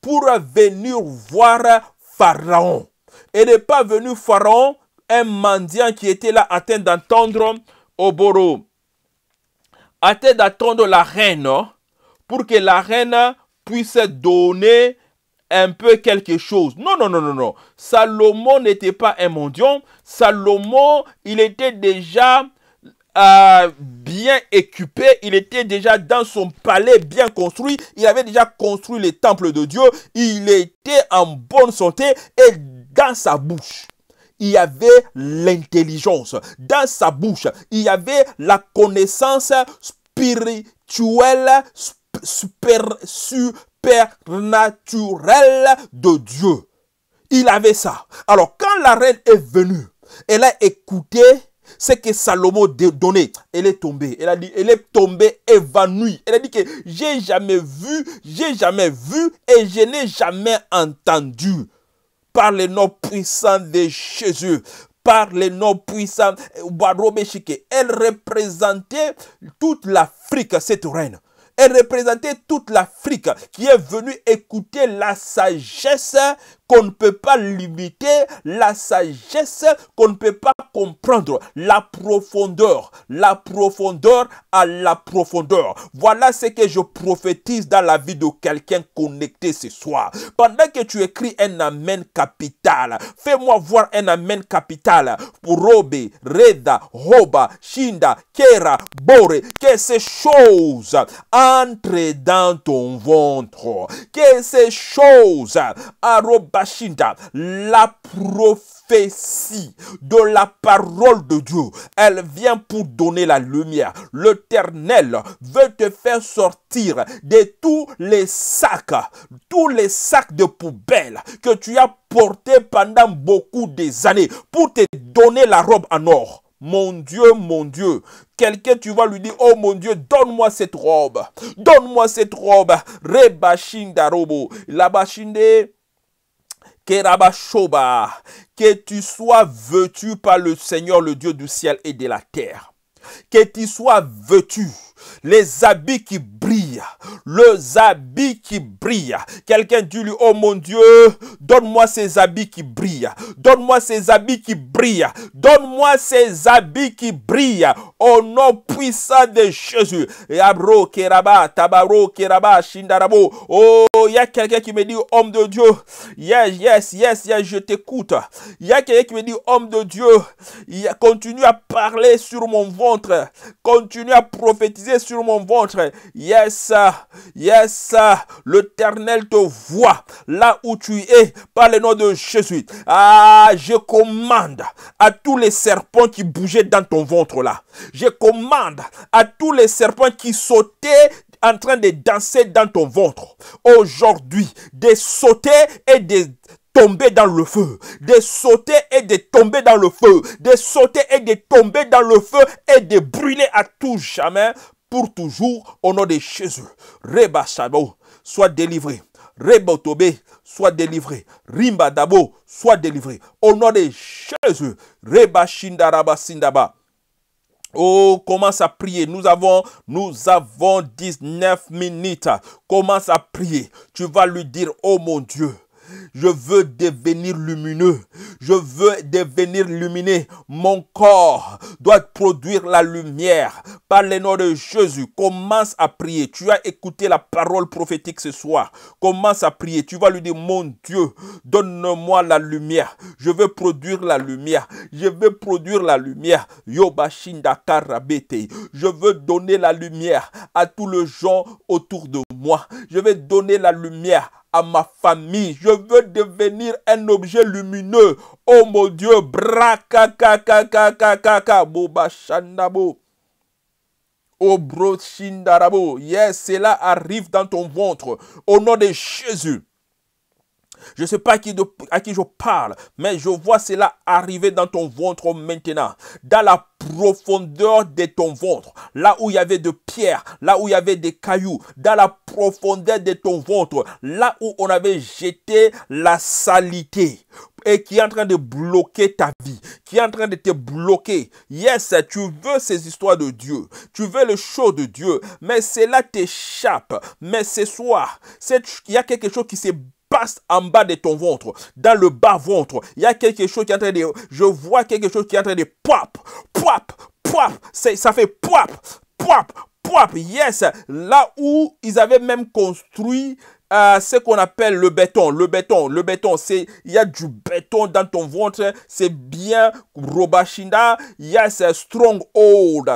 Speaker 1: pour venir voir Pharaon. Elle n'est pas venue Pharaon un mendiant qui était là atteint d'entendre Oboro, oh atteint d'attendre la reine oh, pour que la reine puisse donner un peu quelque chose. Non, non, non, non, non. Salomon n'était pas un mendiant. Salomon, il était déjà euh, bien équipé, il était déjà dans son palais bien construit, il avait déjà construit les temples de Dieu, il était en bonne santé et dans sa bouche, il y avait l'intelligence. Dans sa bouche, il y avait la connaissance spirituelle, super, supernaturelle de Dieu. Il avait ça. Alors quand la reine est venue, elle a écouté ce que Salomon donnait. Elle est tombée. Elle a dit, elle est tombée évanouie. Elle a dit que j'ai jamais vu, j'ai jamais vu et je n'ai jamais entendu par le nom puissant de Jésus par le nom puissant Elle représentait toute l'Afrique, cette reine. Elle représentait toute l'Afrique qui est venue écouter la sagesse qu'on ne peut pas limiter, la sagesse qu'on ne peut pas comprendre, la profondeur, la profondeur à la profondeur. Voilà ce que je prophétise dans la vie de quelqu'un connecté ce soir. Pendant que tu écris un amen capital, fais-moi voir un amen capital pour Robe, Reda, Roba, Shinda, Kera, Bore, que ces choses entrent dans ton ventre, que ces choses, à Bashinda, la prophétie de la parole de Dieu, elle vient pour donner la lumière. L'Éternel veut te faire sortir de tous les sacs, tous les sacs de poubelle que tu as portés pendant beaucoup des années pour te donner la robe en or. Mon Dieu, mon Dieu, quelqu'un, tu vas lui dire, oh mon Dieu, donne-moi cette robe, donne-moi cette robe, Rebachinda Robo, la Bashinde, que tu sois vêtu par le Seigneur, le Dieu du ciel et de la terre. Que tu sois vêtu les habits qui brillent, les habits qui brillent. Quelqu'un dit lui, oh mon Dieu, donne-moi ces habits qui brillent, donne-moi ces habits qui brillent, donne-moi ces habits qui brillent, au nom puissant de Jésus. Yabro, Keraba, Tabaro Keraba, Shindarabo. Oh, il y a quelqu'un qui me dit, homme de Dieu, yes, yes, yes, yes, je t'écoute. Il y a quelqu'un qui me dit, homme de Dieu, continue à parler sur mon ventre, continue à prophétiser sur mon ventre. Yes, yes, l'éternel te voit là où tu es par le nom de Jésus. Ah, je commande à tous les serpents qui bougeaient dans ton ventre là. Je commande à tous les serpents qui sautaient en train de danser dans ton ventre. Aujourd'hui, de sauter et de tomber dans le feu, de sauter et de tomber dans le feu, de sauter et de tomber dans le feu et de brûler à tout jamais pour toujours au nom de Jésus. Reba Shabo, sois délivré. Reba Tobe, sois délivré. Rimba Dabo, sois délivré. Au nom de Jésus. Reba Shindaraba Sindaba. Oh, commence à prier. Nous avons, nous avons 19 minutes. Commence à prier. Tu vas lui dire, oh mon Dieu, je veux devenir lumineux. Je veux devenir luminé. Mon corps doit produire la lumière. Par le nom de Jésus, commence à prier. Tu as écouté la parole prophétique ce soir. Commence à prier. Tu vas lui dire, mon Dieu, donne-moi la lumière. Je veux produire la lumière. Je veux produire la lumière. Yobashinda Je veux donner la lumière à tous les gens autour de moi. Je vais donner la lumière à ma famille. Je veux devenir un objet lumineux. Oh mon Dieu, boba shandabo. Oh shindarabo. Yes, cela arrive dans ton ventre. Au nom de Jésus. Je ne sais pas à qui, je parle, mais je vois cela arriver dans ton ventre maintenant. Dans la profondeur de ton ventre, là où il y avait de pierres, là où il y avait des cailloux, dans la profondeur de ton ventre, là où on avait jeté la salité et qui est en train de bloquer ta vie, qui est en train de te bloquer. Yes, tu veux ces histoires de Dieu, tu veux le show de Dieu, mais cela t'échappe. Mais ce soir, il y a quelque chose qui s'est passe en bas de ton ventre, dans le bas-ventre. Il y a quelque chose qui est en train de... Je vois quelque chose qui est en train de... pop. Pouap. Pouap. Ça fait pop. Pouap. Pouap. Yes, là où ils avaient même construit ce qu'on appelle le béton. Le béton, le béton, c'est il y a du béton dans ton ventre, c'est bien Robashinda. Yes, Strong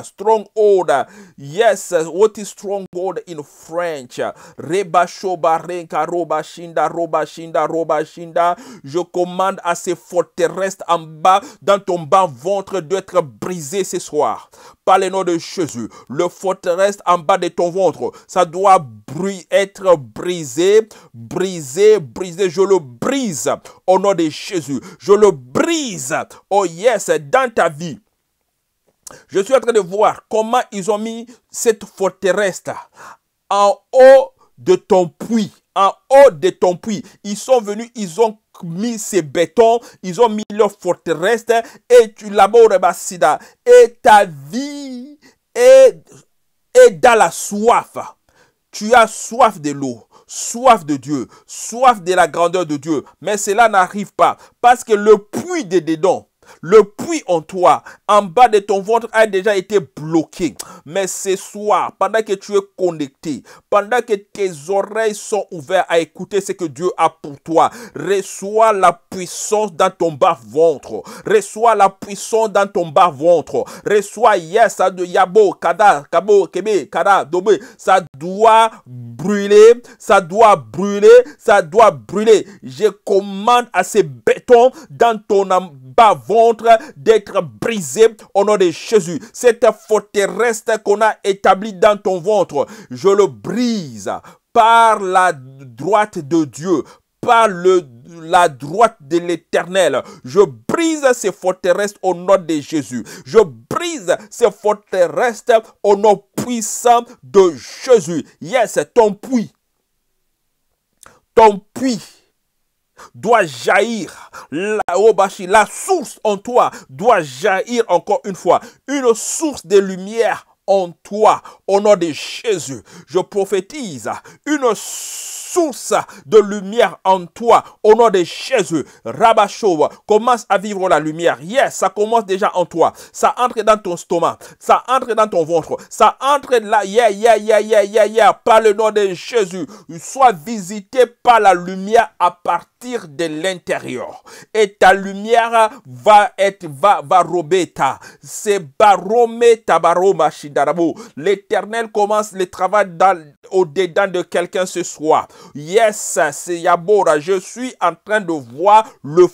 Speaker 1: stronghold. Yes, what is stronghold in French? Rebashoba Robashinda, Robashinda, Robashinda. Je commande à ces forteresses en bas dans ton bas ventre d'être brisé ce soir par le nom de Jésus. Le forteresse en bas de ton ventre, ça doit être brisé brisé, brisé, Je le brise au nom de Jésus. Je le brise. Oh yes, dans ta vie. Je suis en train de voir comment ils ont mis cette forteresse en haut de ton puits. En haut de ton puits. Ils sont venus, ils ont mis ces bétons, ils ont mis leur forteresse et tu sida Et ta vie est, est dans la soif. Tu as soif de l'eau soif de Dieu, soif de la grandeur de Dieu. Mais cela n'arrive pas parce que le puits des dédons le puits en toi, en bas de ton ventre, a déjà été bloqué. Mais ce soir, pendant que tu es connecté, pendant que tes oreilles sont ouvertes à écouter ce que Dieu a pour toi, reçois la puissance dans ton bas-ventre. Reçois la puissance dans ton bas-ventre. Reçois, yes, de Yabo, Kada, Kabo, Kebe, Kada, Dobe. Ça doit brûler, ça doit brûler, ça doit brûler. Je commande à ces bétons dans ton bas-ventre d'être brisé au nom de Jésus. Cette forteresse qu'on a établie dans ton ventre, je le brise par la droite de Dieu, par le, la droite de l'Éternel. Je brise ces forteresses au nom de Jésus. Je brise ces forteresses au nom puissant de Jésus. Yes, ton puits. Ton puits doit jaillir. La oh, la source en toi doit jaillir encore une fois. Une source de lumière en toi. Au nom de Jésus, je prophétise une source source de lumière en toi. Au nom de Jésus, Rabashov, commence à vivre la lumière. Yes, ça commence déjà en toi. Ça entre dans ton stomac. Ça entre dans ton ventre. Ça entre là. Yeah, yeah, yeah, yeah, yeah, Par le nom de Jésus, sois visité par la lumière à partir de l'intérieur. Et ta lumière va être, va, va rober ta. C'est baromé ta L'éternel commence le travail dans, au dedans de quelqu'un ce soir. Yes, c'est Yabora. Je suis en train de voir le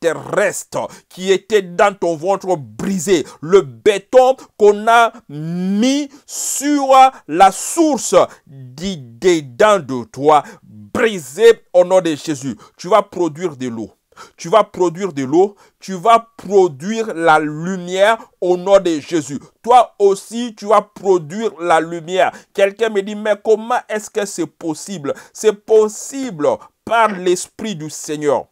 Speaker 1: terrestre qui était dans ton ventre brisé. Le béton qu'on a mis sur la source des dents de toi. Brisé au nom de Jésus. Tu vas produire de l'eau tu vas produire de l'eau, tu vas produire la lumière au nom de Jésus. Toi aussi, tu vas produire la lumière. Quelqu'un me dit, mais comment est-ce que c'est possible C'est possible par l'Esprit du Seigneur.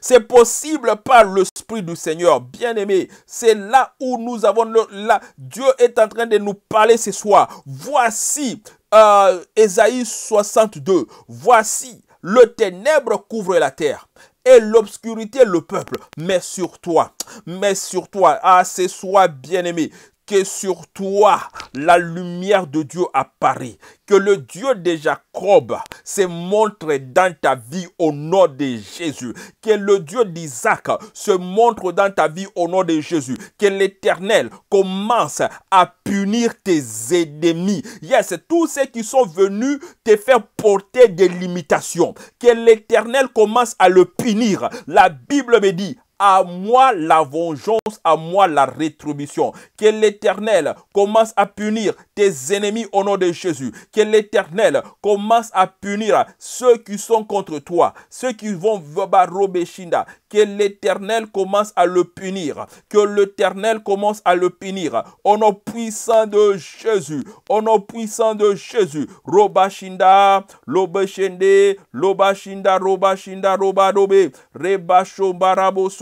Speaker 1: C'est possible par l'Esprit du Seigneur, bien-aimé. C'est là où nous avons... Le, là, Dieu est en train de nous parler ce soir. Voici euh, Ésaïe 62. Voici, le ténèbre couvre la terre et l'obscurité le peuple, mais sur toi, mais sur toi, ah, ce bien-aimé, que sur toi la lumière de Dieu apparaît, que le Dieu de Jacob se montre dans ta vie au nom de Jésus, que le Dieu d'Isaac se montre dans ta vie au nom de Jésus, que l'Éternel commence à punir tes ennemis. Yes, tous ceux qui sont venus te faire porter des limitations, que l'Éternel commence à le punir. La Bible me dit, à moi la vengeance, à moi la rétribution. Que l'Éternel commence à punir tes ennemis au nom de Jésus. Que l'Éternel commence à punir ceux qui sont contre toi, ceux qui vont Robeshinda. Que l'Éternel commence à le punir. Que l'Éternel commence à le punir. Au nom puissant de Jésus. Au nom puissant de Jésus. Robashinda, Lobeshende, Lobashinda, Robashinda, Robadobe,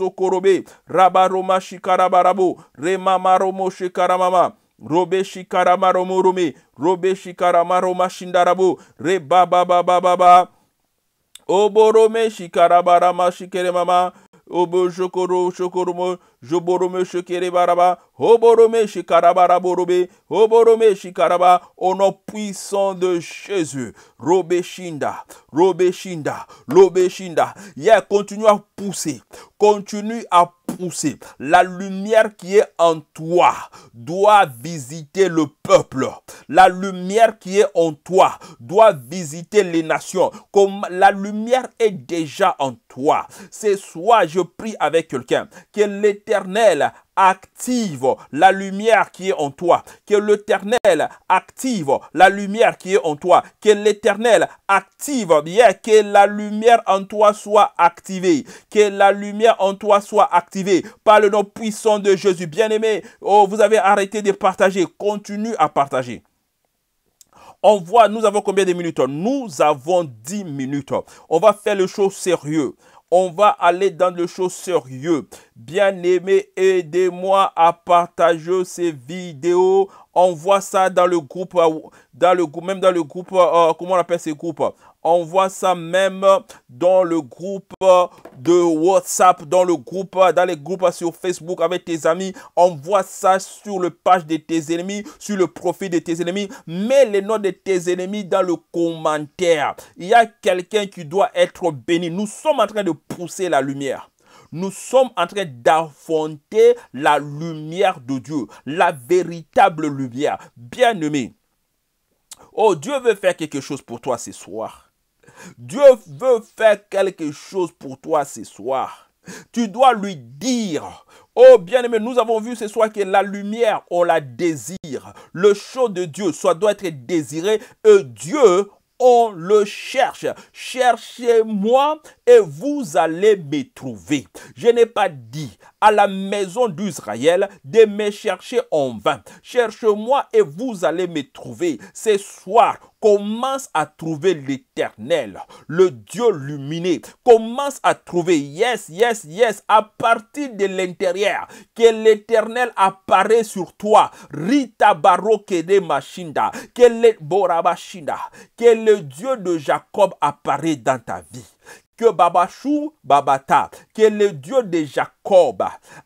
Speaker 1: sokorobe rabaroma shikarabarabo remamaromo shikaramama robe shikaramaromorome robe shikaramaroma shindarabo rebabababababa oborome shikarabarama shikeremama Obo shokoro shokoromo joborome shekere baraba oborome shikarabara borobe oborome shikaraba au nom puissant de Jésus robeshinda robeshinda robeshinda yeah continue à pousser continue à la lumière qui est en toi doit visiter le peuple. La lumière qui est en toi doit visiter les nations. Comme la lumière est déjà en toi. C'est soit je prie avec quelqu'un que l'Éternel active la lumière qui est en toi. Que l'Éternel active la lumière qui est en toi. Que l'Éternel active, bien que la lumière en toi soit activée. Que la lumière en toi soit activée par le nom puissant de Jésus. Bien-aimé, oh, vous avez arrêté de partager. Continue à partager. On voit, nous avons combien de minutes Nous avons 10 minutes. On va faire le show sérieux. On va aller dans le show sérieux. Bien-aimé, aidez-moi à partager ces vidéos. On voit ça dans le groupe, euh, dans le, même dans le groupe, euh, comment on appelle ces groupes on voit ça même dans le groupe euh, de WhatsApp, dans le groupe, euh, dans les groupes euh, sur Facebook avec tes amis. On voit ça sur le page de tes ennemis, sur le profil de tes ennemis. Mets les noms de tes ennemis dans le commentaire. Il y a quelqu'un qui doit être béni. Nous sommes en train de pousser la lumière nous sommes en train d'affronter la lumière de Dieu, la véritable lumière. Bien aimé, oh Dieu veut faire quelque chose pour toi ce soir. Dieu veut faire quelque chose pour toi ce soir. Tu dois lui dire, oh bien-aimé, nous avons vu ce soir que la lumière, on la désire. Le chaud de Dieu, soit doit être désiré. Et Dieu, on le cherche. Cherchez-moi et vous allez me trouver. Je n'ai pas dit à la maison d'Israël de me chercher en vain. cherchez moi et vous allez me trouver. Ce soir, Commence à trouver l'éternel, le Dieu luminé. Commence à trouver, yes, yes, yes, à partir de l'intérieur, que l'éternel apparaît sur toi. Rita barokede machinda, que le que le Dieu de Jacob apparaît dans ta vie que Babachou, Babata, que le Dieu de Jacob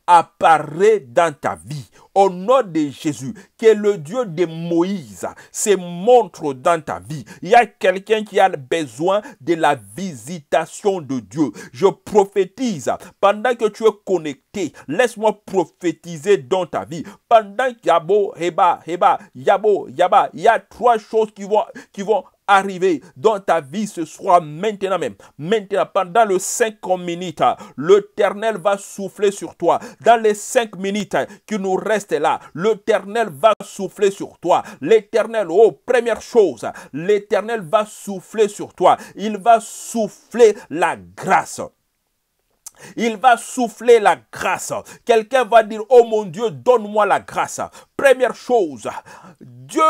Speaker 1: apparaît dans ta vie. Au nom de Jésus, que le Dieu de Moïse se montre dans ta vie. Il y a quelqu'un qui a besoin de la visitation de Dieu. Je prophétise, pendant que tu es connecté, laisse-moi prophétiser dans ta vie. Pendant que Yabo, Heba, eh Heba, eh Yabo, Yaba, il y a trois choses qui vont, qui vont arriver dans ta vie ce soir, maintenant même. Maintenant, pendant les cinq minutes, l'Éternel va souffler sur toi. Dans les cinq minutes qui nous restent là, l'Éternel va souffler sur toi. L'Éternel, oh, première chose, l'Éternel va souffler sur toi. Il va souffler la grâce. Il va souffler la grâce. Quelqu'un va dire, oh mon Dieu, donne-moi la grâce. Première chose, Dieu,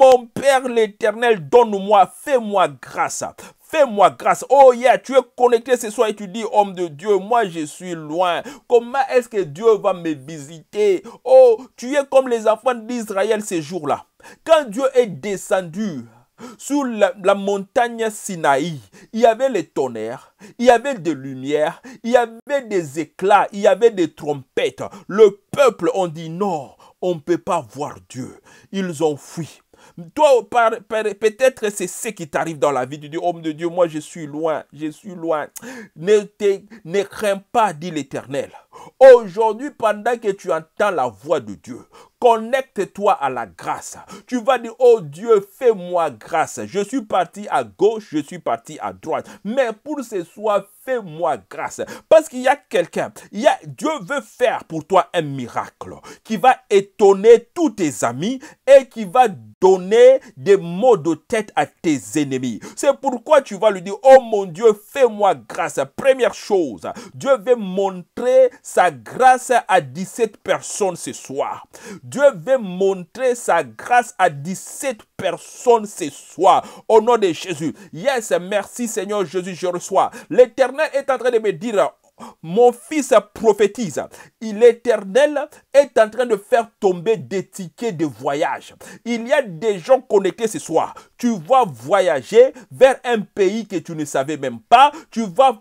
Speaker 1: mon Père l'Éternel, donne-moi, fais-moi grâce. Fais-moi grâce. Oh yeah, tu es connecté ce soir et tu dis, homme de Dieu, moi je suis loin. Comment est-ce que Dieu va me visiter Oh, tu es comme les enfants d'Israël ces jours-là. Quand Dieu est descendu, sur la, montagne Sinaï, il y avait les tonnerres, il y avait des lumières, il y avait des éclats, il y avait des trompettes. Le peuple a dit non, on ne peut pas voir Dieu. Ils ont fui. Toi, peut-être c'est ce qui t'arrive dans la vie. Tu dis, homme de Dieu, moi je suis loin, je suis loin. ne crains pas, dit l'Éternel. Aujourd'hui, pendant que tu entends la voix de Dieu, Connecte-toi à la grâce. Tu vas dire, oh Dieu, fais-moi grâce. Je suis parti à gauche, je suis parti à droite. Mais pour ce soir, fais-moi grâce. Parce qu'il y a quelqu'un, Dieu veut faire pour toi un miracle qui va étonner tous tes amis et qui va donner des maux de tête à tes ennemis. C'est pourquoi tu vas lui dire, oh mon Dieu, fais-moi grâce. Première chose, Dieu veut montrer sa grâce à 17 personnes ce soir. Dieu veut montrer sa grâce à 17 personnes ce soir. Au nom de Jésus. Yes, merci Seigneur Jésus, je reçois. L'Éternel est en train de me dire, mon fils prophétise. Il est en train de faire tomber des tickets de voyage. Il y a des gens connectés ce soir. Tu vas voyager vers un pays que tu ne savais même pas. Tu vas,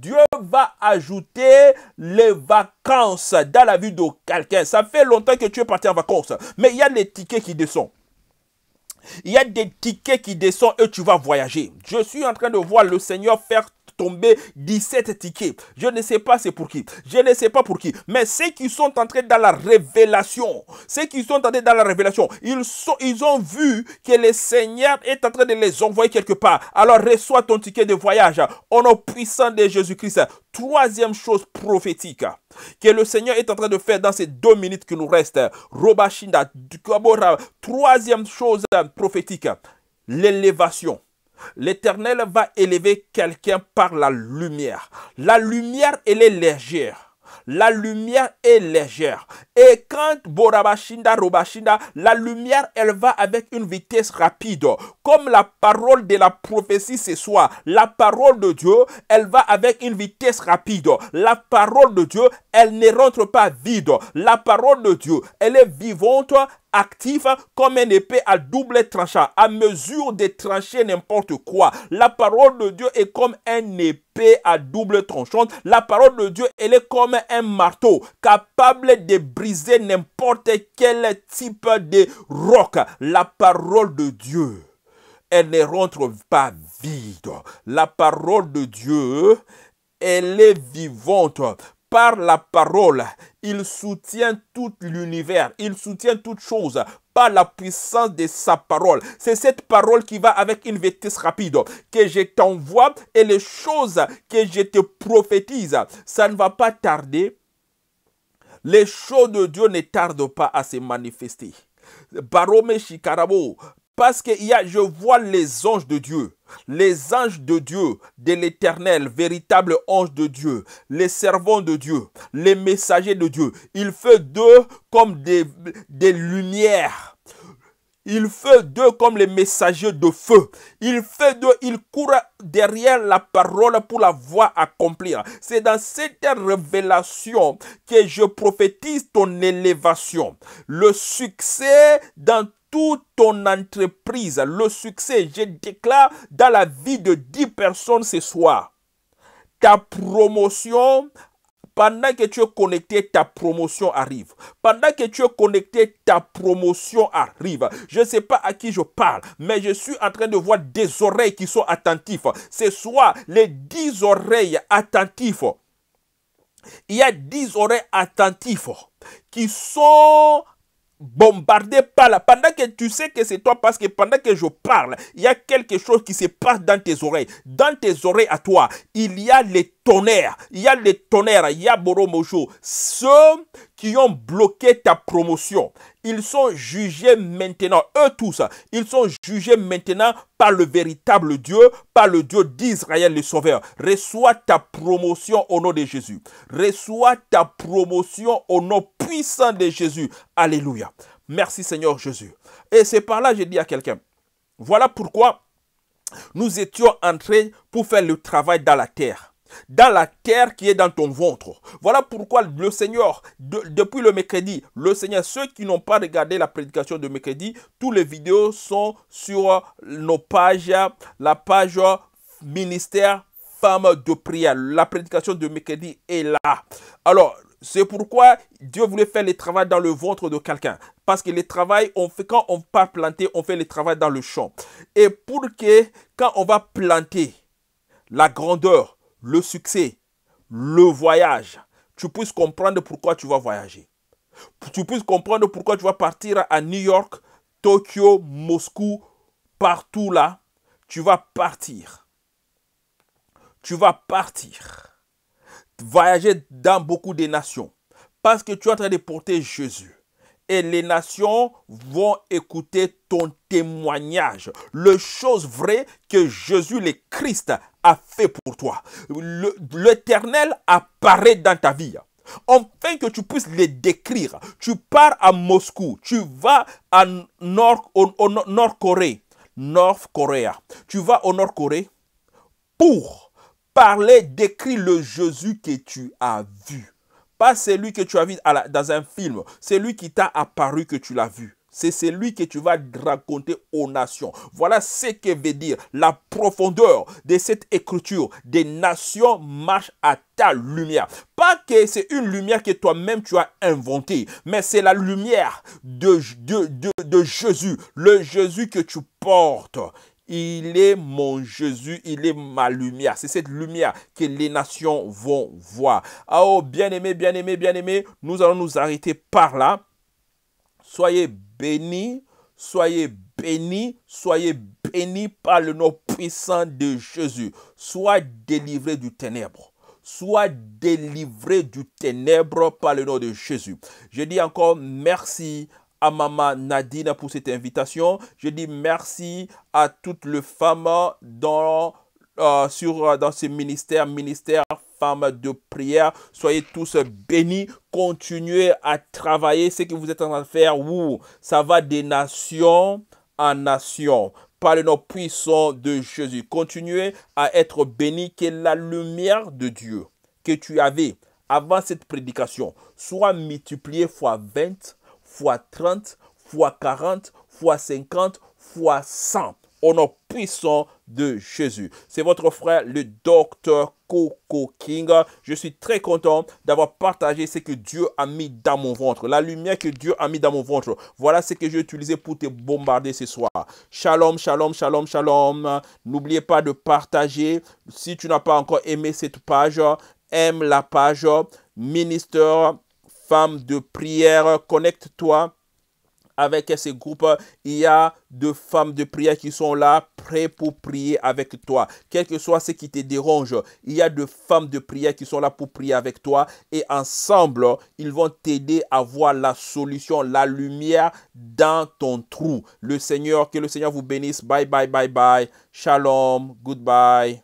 Speaker 1: Dieu va ajouter les vacances dans la vie de quelqu'un. Ça fait longtemps que tu es parti en vacances, mais il y a les tickets qui descendent. Il y a des tickets qui descendent et tu vas voyager. Je suis en train de voir le Seigneur faire tomber 17 tickets. Je ne sais pas c'est pour qui. Je ne sais pas pour qui. Mais ceux qui sont entrés dans la révélation, ceux qui sont entrés dans la révélation, ils, sont, ils ont vu que le Seigneur est en train de les envoyer quelque part. Alors reçois ton ticket de voyage au nom puissant de Jésus-Christ. Troisième chose prophétique que le Seigneur est en train de faire dans ces deux minutes que nous restent. Robashinda, Troisième chose prophétique, l'élévation. L'Éternel va élever quelqu'un par la lumière. La lumière, elle est légère. La lumière est légère. Et quand Borabashinda, Robashinda, la lumière, elle va avec une vitesse rapide. Comme la parole de la prophétie ce soit la parole de Dieu, elle va avec une vitesse rapide. La parole de Dieu, elle ne rentre pas vide. La parole de Dieu, elle est vivante, actif comme une épée à double tranchant, à mesure de trancher n'importe quoi. La parole de Dieu est comme une épée à double tranchant. La parole de Dieu, elle est comme un marteau capable de briser n'importe quel type de roc. La parole de Dieu, elle ne rentre pas vide. La parole de Dieu, elle est vivante par la parole. Il soutient tout l'univers, il soutient toutes choses par la puissance de sa parole. C'est cette parole qui va avec une vitesse rapide que je t'envoie et les choses que je te prophétise, ça ne va pas tarder. Les choses de Dieu ne tardent pas à se manifester. Barome Shikarabo, parce que je vois les anges de Dieu, les anges de Dieu, de l'éternel, véritable ange de Dieu, les servants de Dieu, les messagers de Dieu. Il fait d'eux comme des, lumières. Il fait d'eux comme les messagers de feu. Il fait d'eux, il court derrière la parole pour la voir accomplir. C'est dans cette révélation que je prophétise ton élévation, le succès dans toute ton entreprise, le succès, je déclare dans la vie de 10 personnes ce soir. Ta promotion, pendant que tu es connecté, ta promotion arrive. Pendant que tu es connecté, ta promotion arrive. Je ne sais pas à qui je parle, mais je suis en train de voir des oreilles qui sont attentives. Ce soir, les 10 oreilles attentives. Il y a 10 oreilles attentives qui sont bombardé par là. Pendant que tu sais que c'est toi, parce que pendant que je parle, il y a quelque chose qui se passe dans tes oreilles. Dans tes oreilles à toi, il y a les Tonnerre, Il y a les tonnerres, a Boromojo, Ceux qui ont bloqué ta promotion, ils sont jugés maintenant, eux tous, ils sont jugés maintenant par le véritable Dieu, par le Dieu d'Israël le Sauveur. Reçois ta promotion au nom de Jésus. Reçois ta promotion au nom puissant de Jésus. Alléluia. Merci Seigneur Jésus. Et c'est par là que j'ai dit à quelqu'un, voilà pourquoi nous étions entrés pour faire le travail dans la terre dans la terre qui est dans ton ventre. Voilà pourquoi le Seigneur, depuis le mercredi, le Seigneur, ceux qui n'ont pas regardé la prédication de mercredi, toutes les vidéos sont sur euh, nos pages, la page euh, ministère femme de prière. La prédication de mercredi est là. Alors, c'est pourquoi Dieu voulait faire le travail dans le ventre de quelqu'un. Parce que le travail, on fait, quand on va planter, on fait les travail dans le champ. Et pour que, quand on va planter la grandeur, le succès, le voyage, tu puisses comprendre pourquoi tu vas voyager. Tu puisses comprendre pourquoi tu vas partir à New York, Tokyo, Moscou, partout là. Tu vas partir. Tu vas partir. Voyager dans beaucoup de nations. Parce que tu es en train de porter Jésus et les nations vont écouter ton témoignage, le chose vraies que Jésus le Christ a fait pour toi. L'Éternel apparaît dans ta vie enfin que tu puisses les décrire. Tu pars à Moscou, tu vas en Nord, au, Nord-Corée, Nord-Corée, tu vas au Nord-Corée pour parler, décrire le Jésus que tu as vu. Pas celui que tu as vu dans un film, C'est lui qui t'a apparu que tu l'as vu. C'est celui que tu vas raconter aux nations. Voilà ce que veut dire la profondeur de cette écriture. Des nations marchent à ta lumière. Pas que c'est une lumière que toi-même tu as inventée, mais c'est la lumière de, de Jésus, le Jésus que tu portes il est mon Jésus, il est ma lumière. C'est cette lumière que les nations vont voir. Ah oh, bien-aimé, bien-aimé, bien-aimé, nous allons nous arrêter par là. Soyez bénis, soyez bénis, soyez bénis par le nom puissant de Jésus. Sois délivré du ténèbre. Sois délivré du ténèbre par le nom de Jésus. Je dis encore merci à Mama Nadine pour cette invitation. Je dis merci à toutes les femmes dans, euh, sur, dans ce ministère, ministère femmes de prière. Soyez tous bénis. Continuez à travailler ce que vous êtes en train de faire. ça va des nations en nations par le nom puissant de Jésus. Continuez à être bénis. que la lumière de Dieu que tu avais avant cette prédication soit multipliée fois 20, fois 30, fois 40, fois 50, fois 100. Au nom puissant de Jésus. C'est votre frère, le docteur Coco King. Je suis très content d'avoir partagé ce que Dieu a mis dans mon ventre. La lumière que Dieu a mis dans mon ventre. Voilà ce que j'ai utilisé pour te bombarder ce soir. Shalom, shalom, shalom, shalom. N'oubliez pas de partager. Si tu n'as pas encore aimé cette page, aime la page. ministre Femmes de prière. Connecte-toi avec ces groupes. Il y a deux femmes de prière qui sont là, prêts pour prier avec toi. Quel que soit ce qui te dérange, il y a deux femmes de prière qui sont là pour prier avec toi. Et ensemble, ils vont t'aider à voir la solution, la lumière dans ton trou. Le Seigneur, que le Seigneur vous bénisse. Bye, bye, bye, bye. Shalom. Goodbye.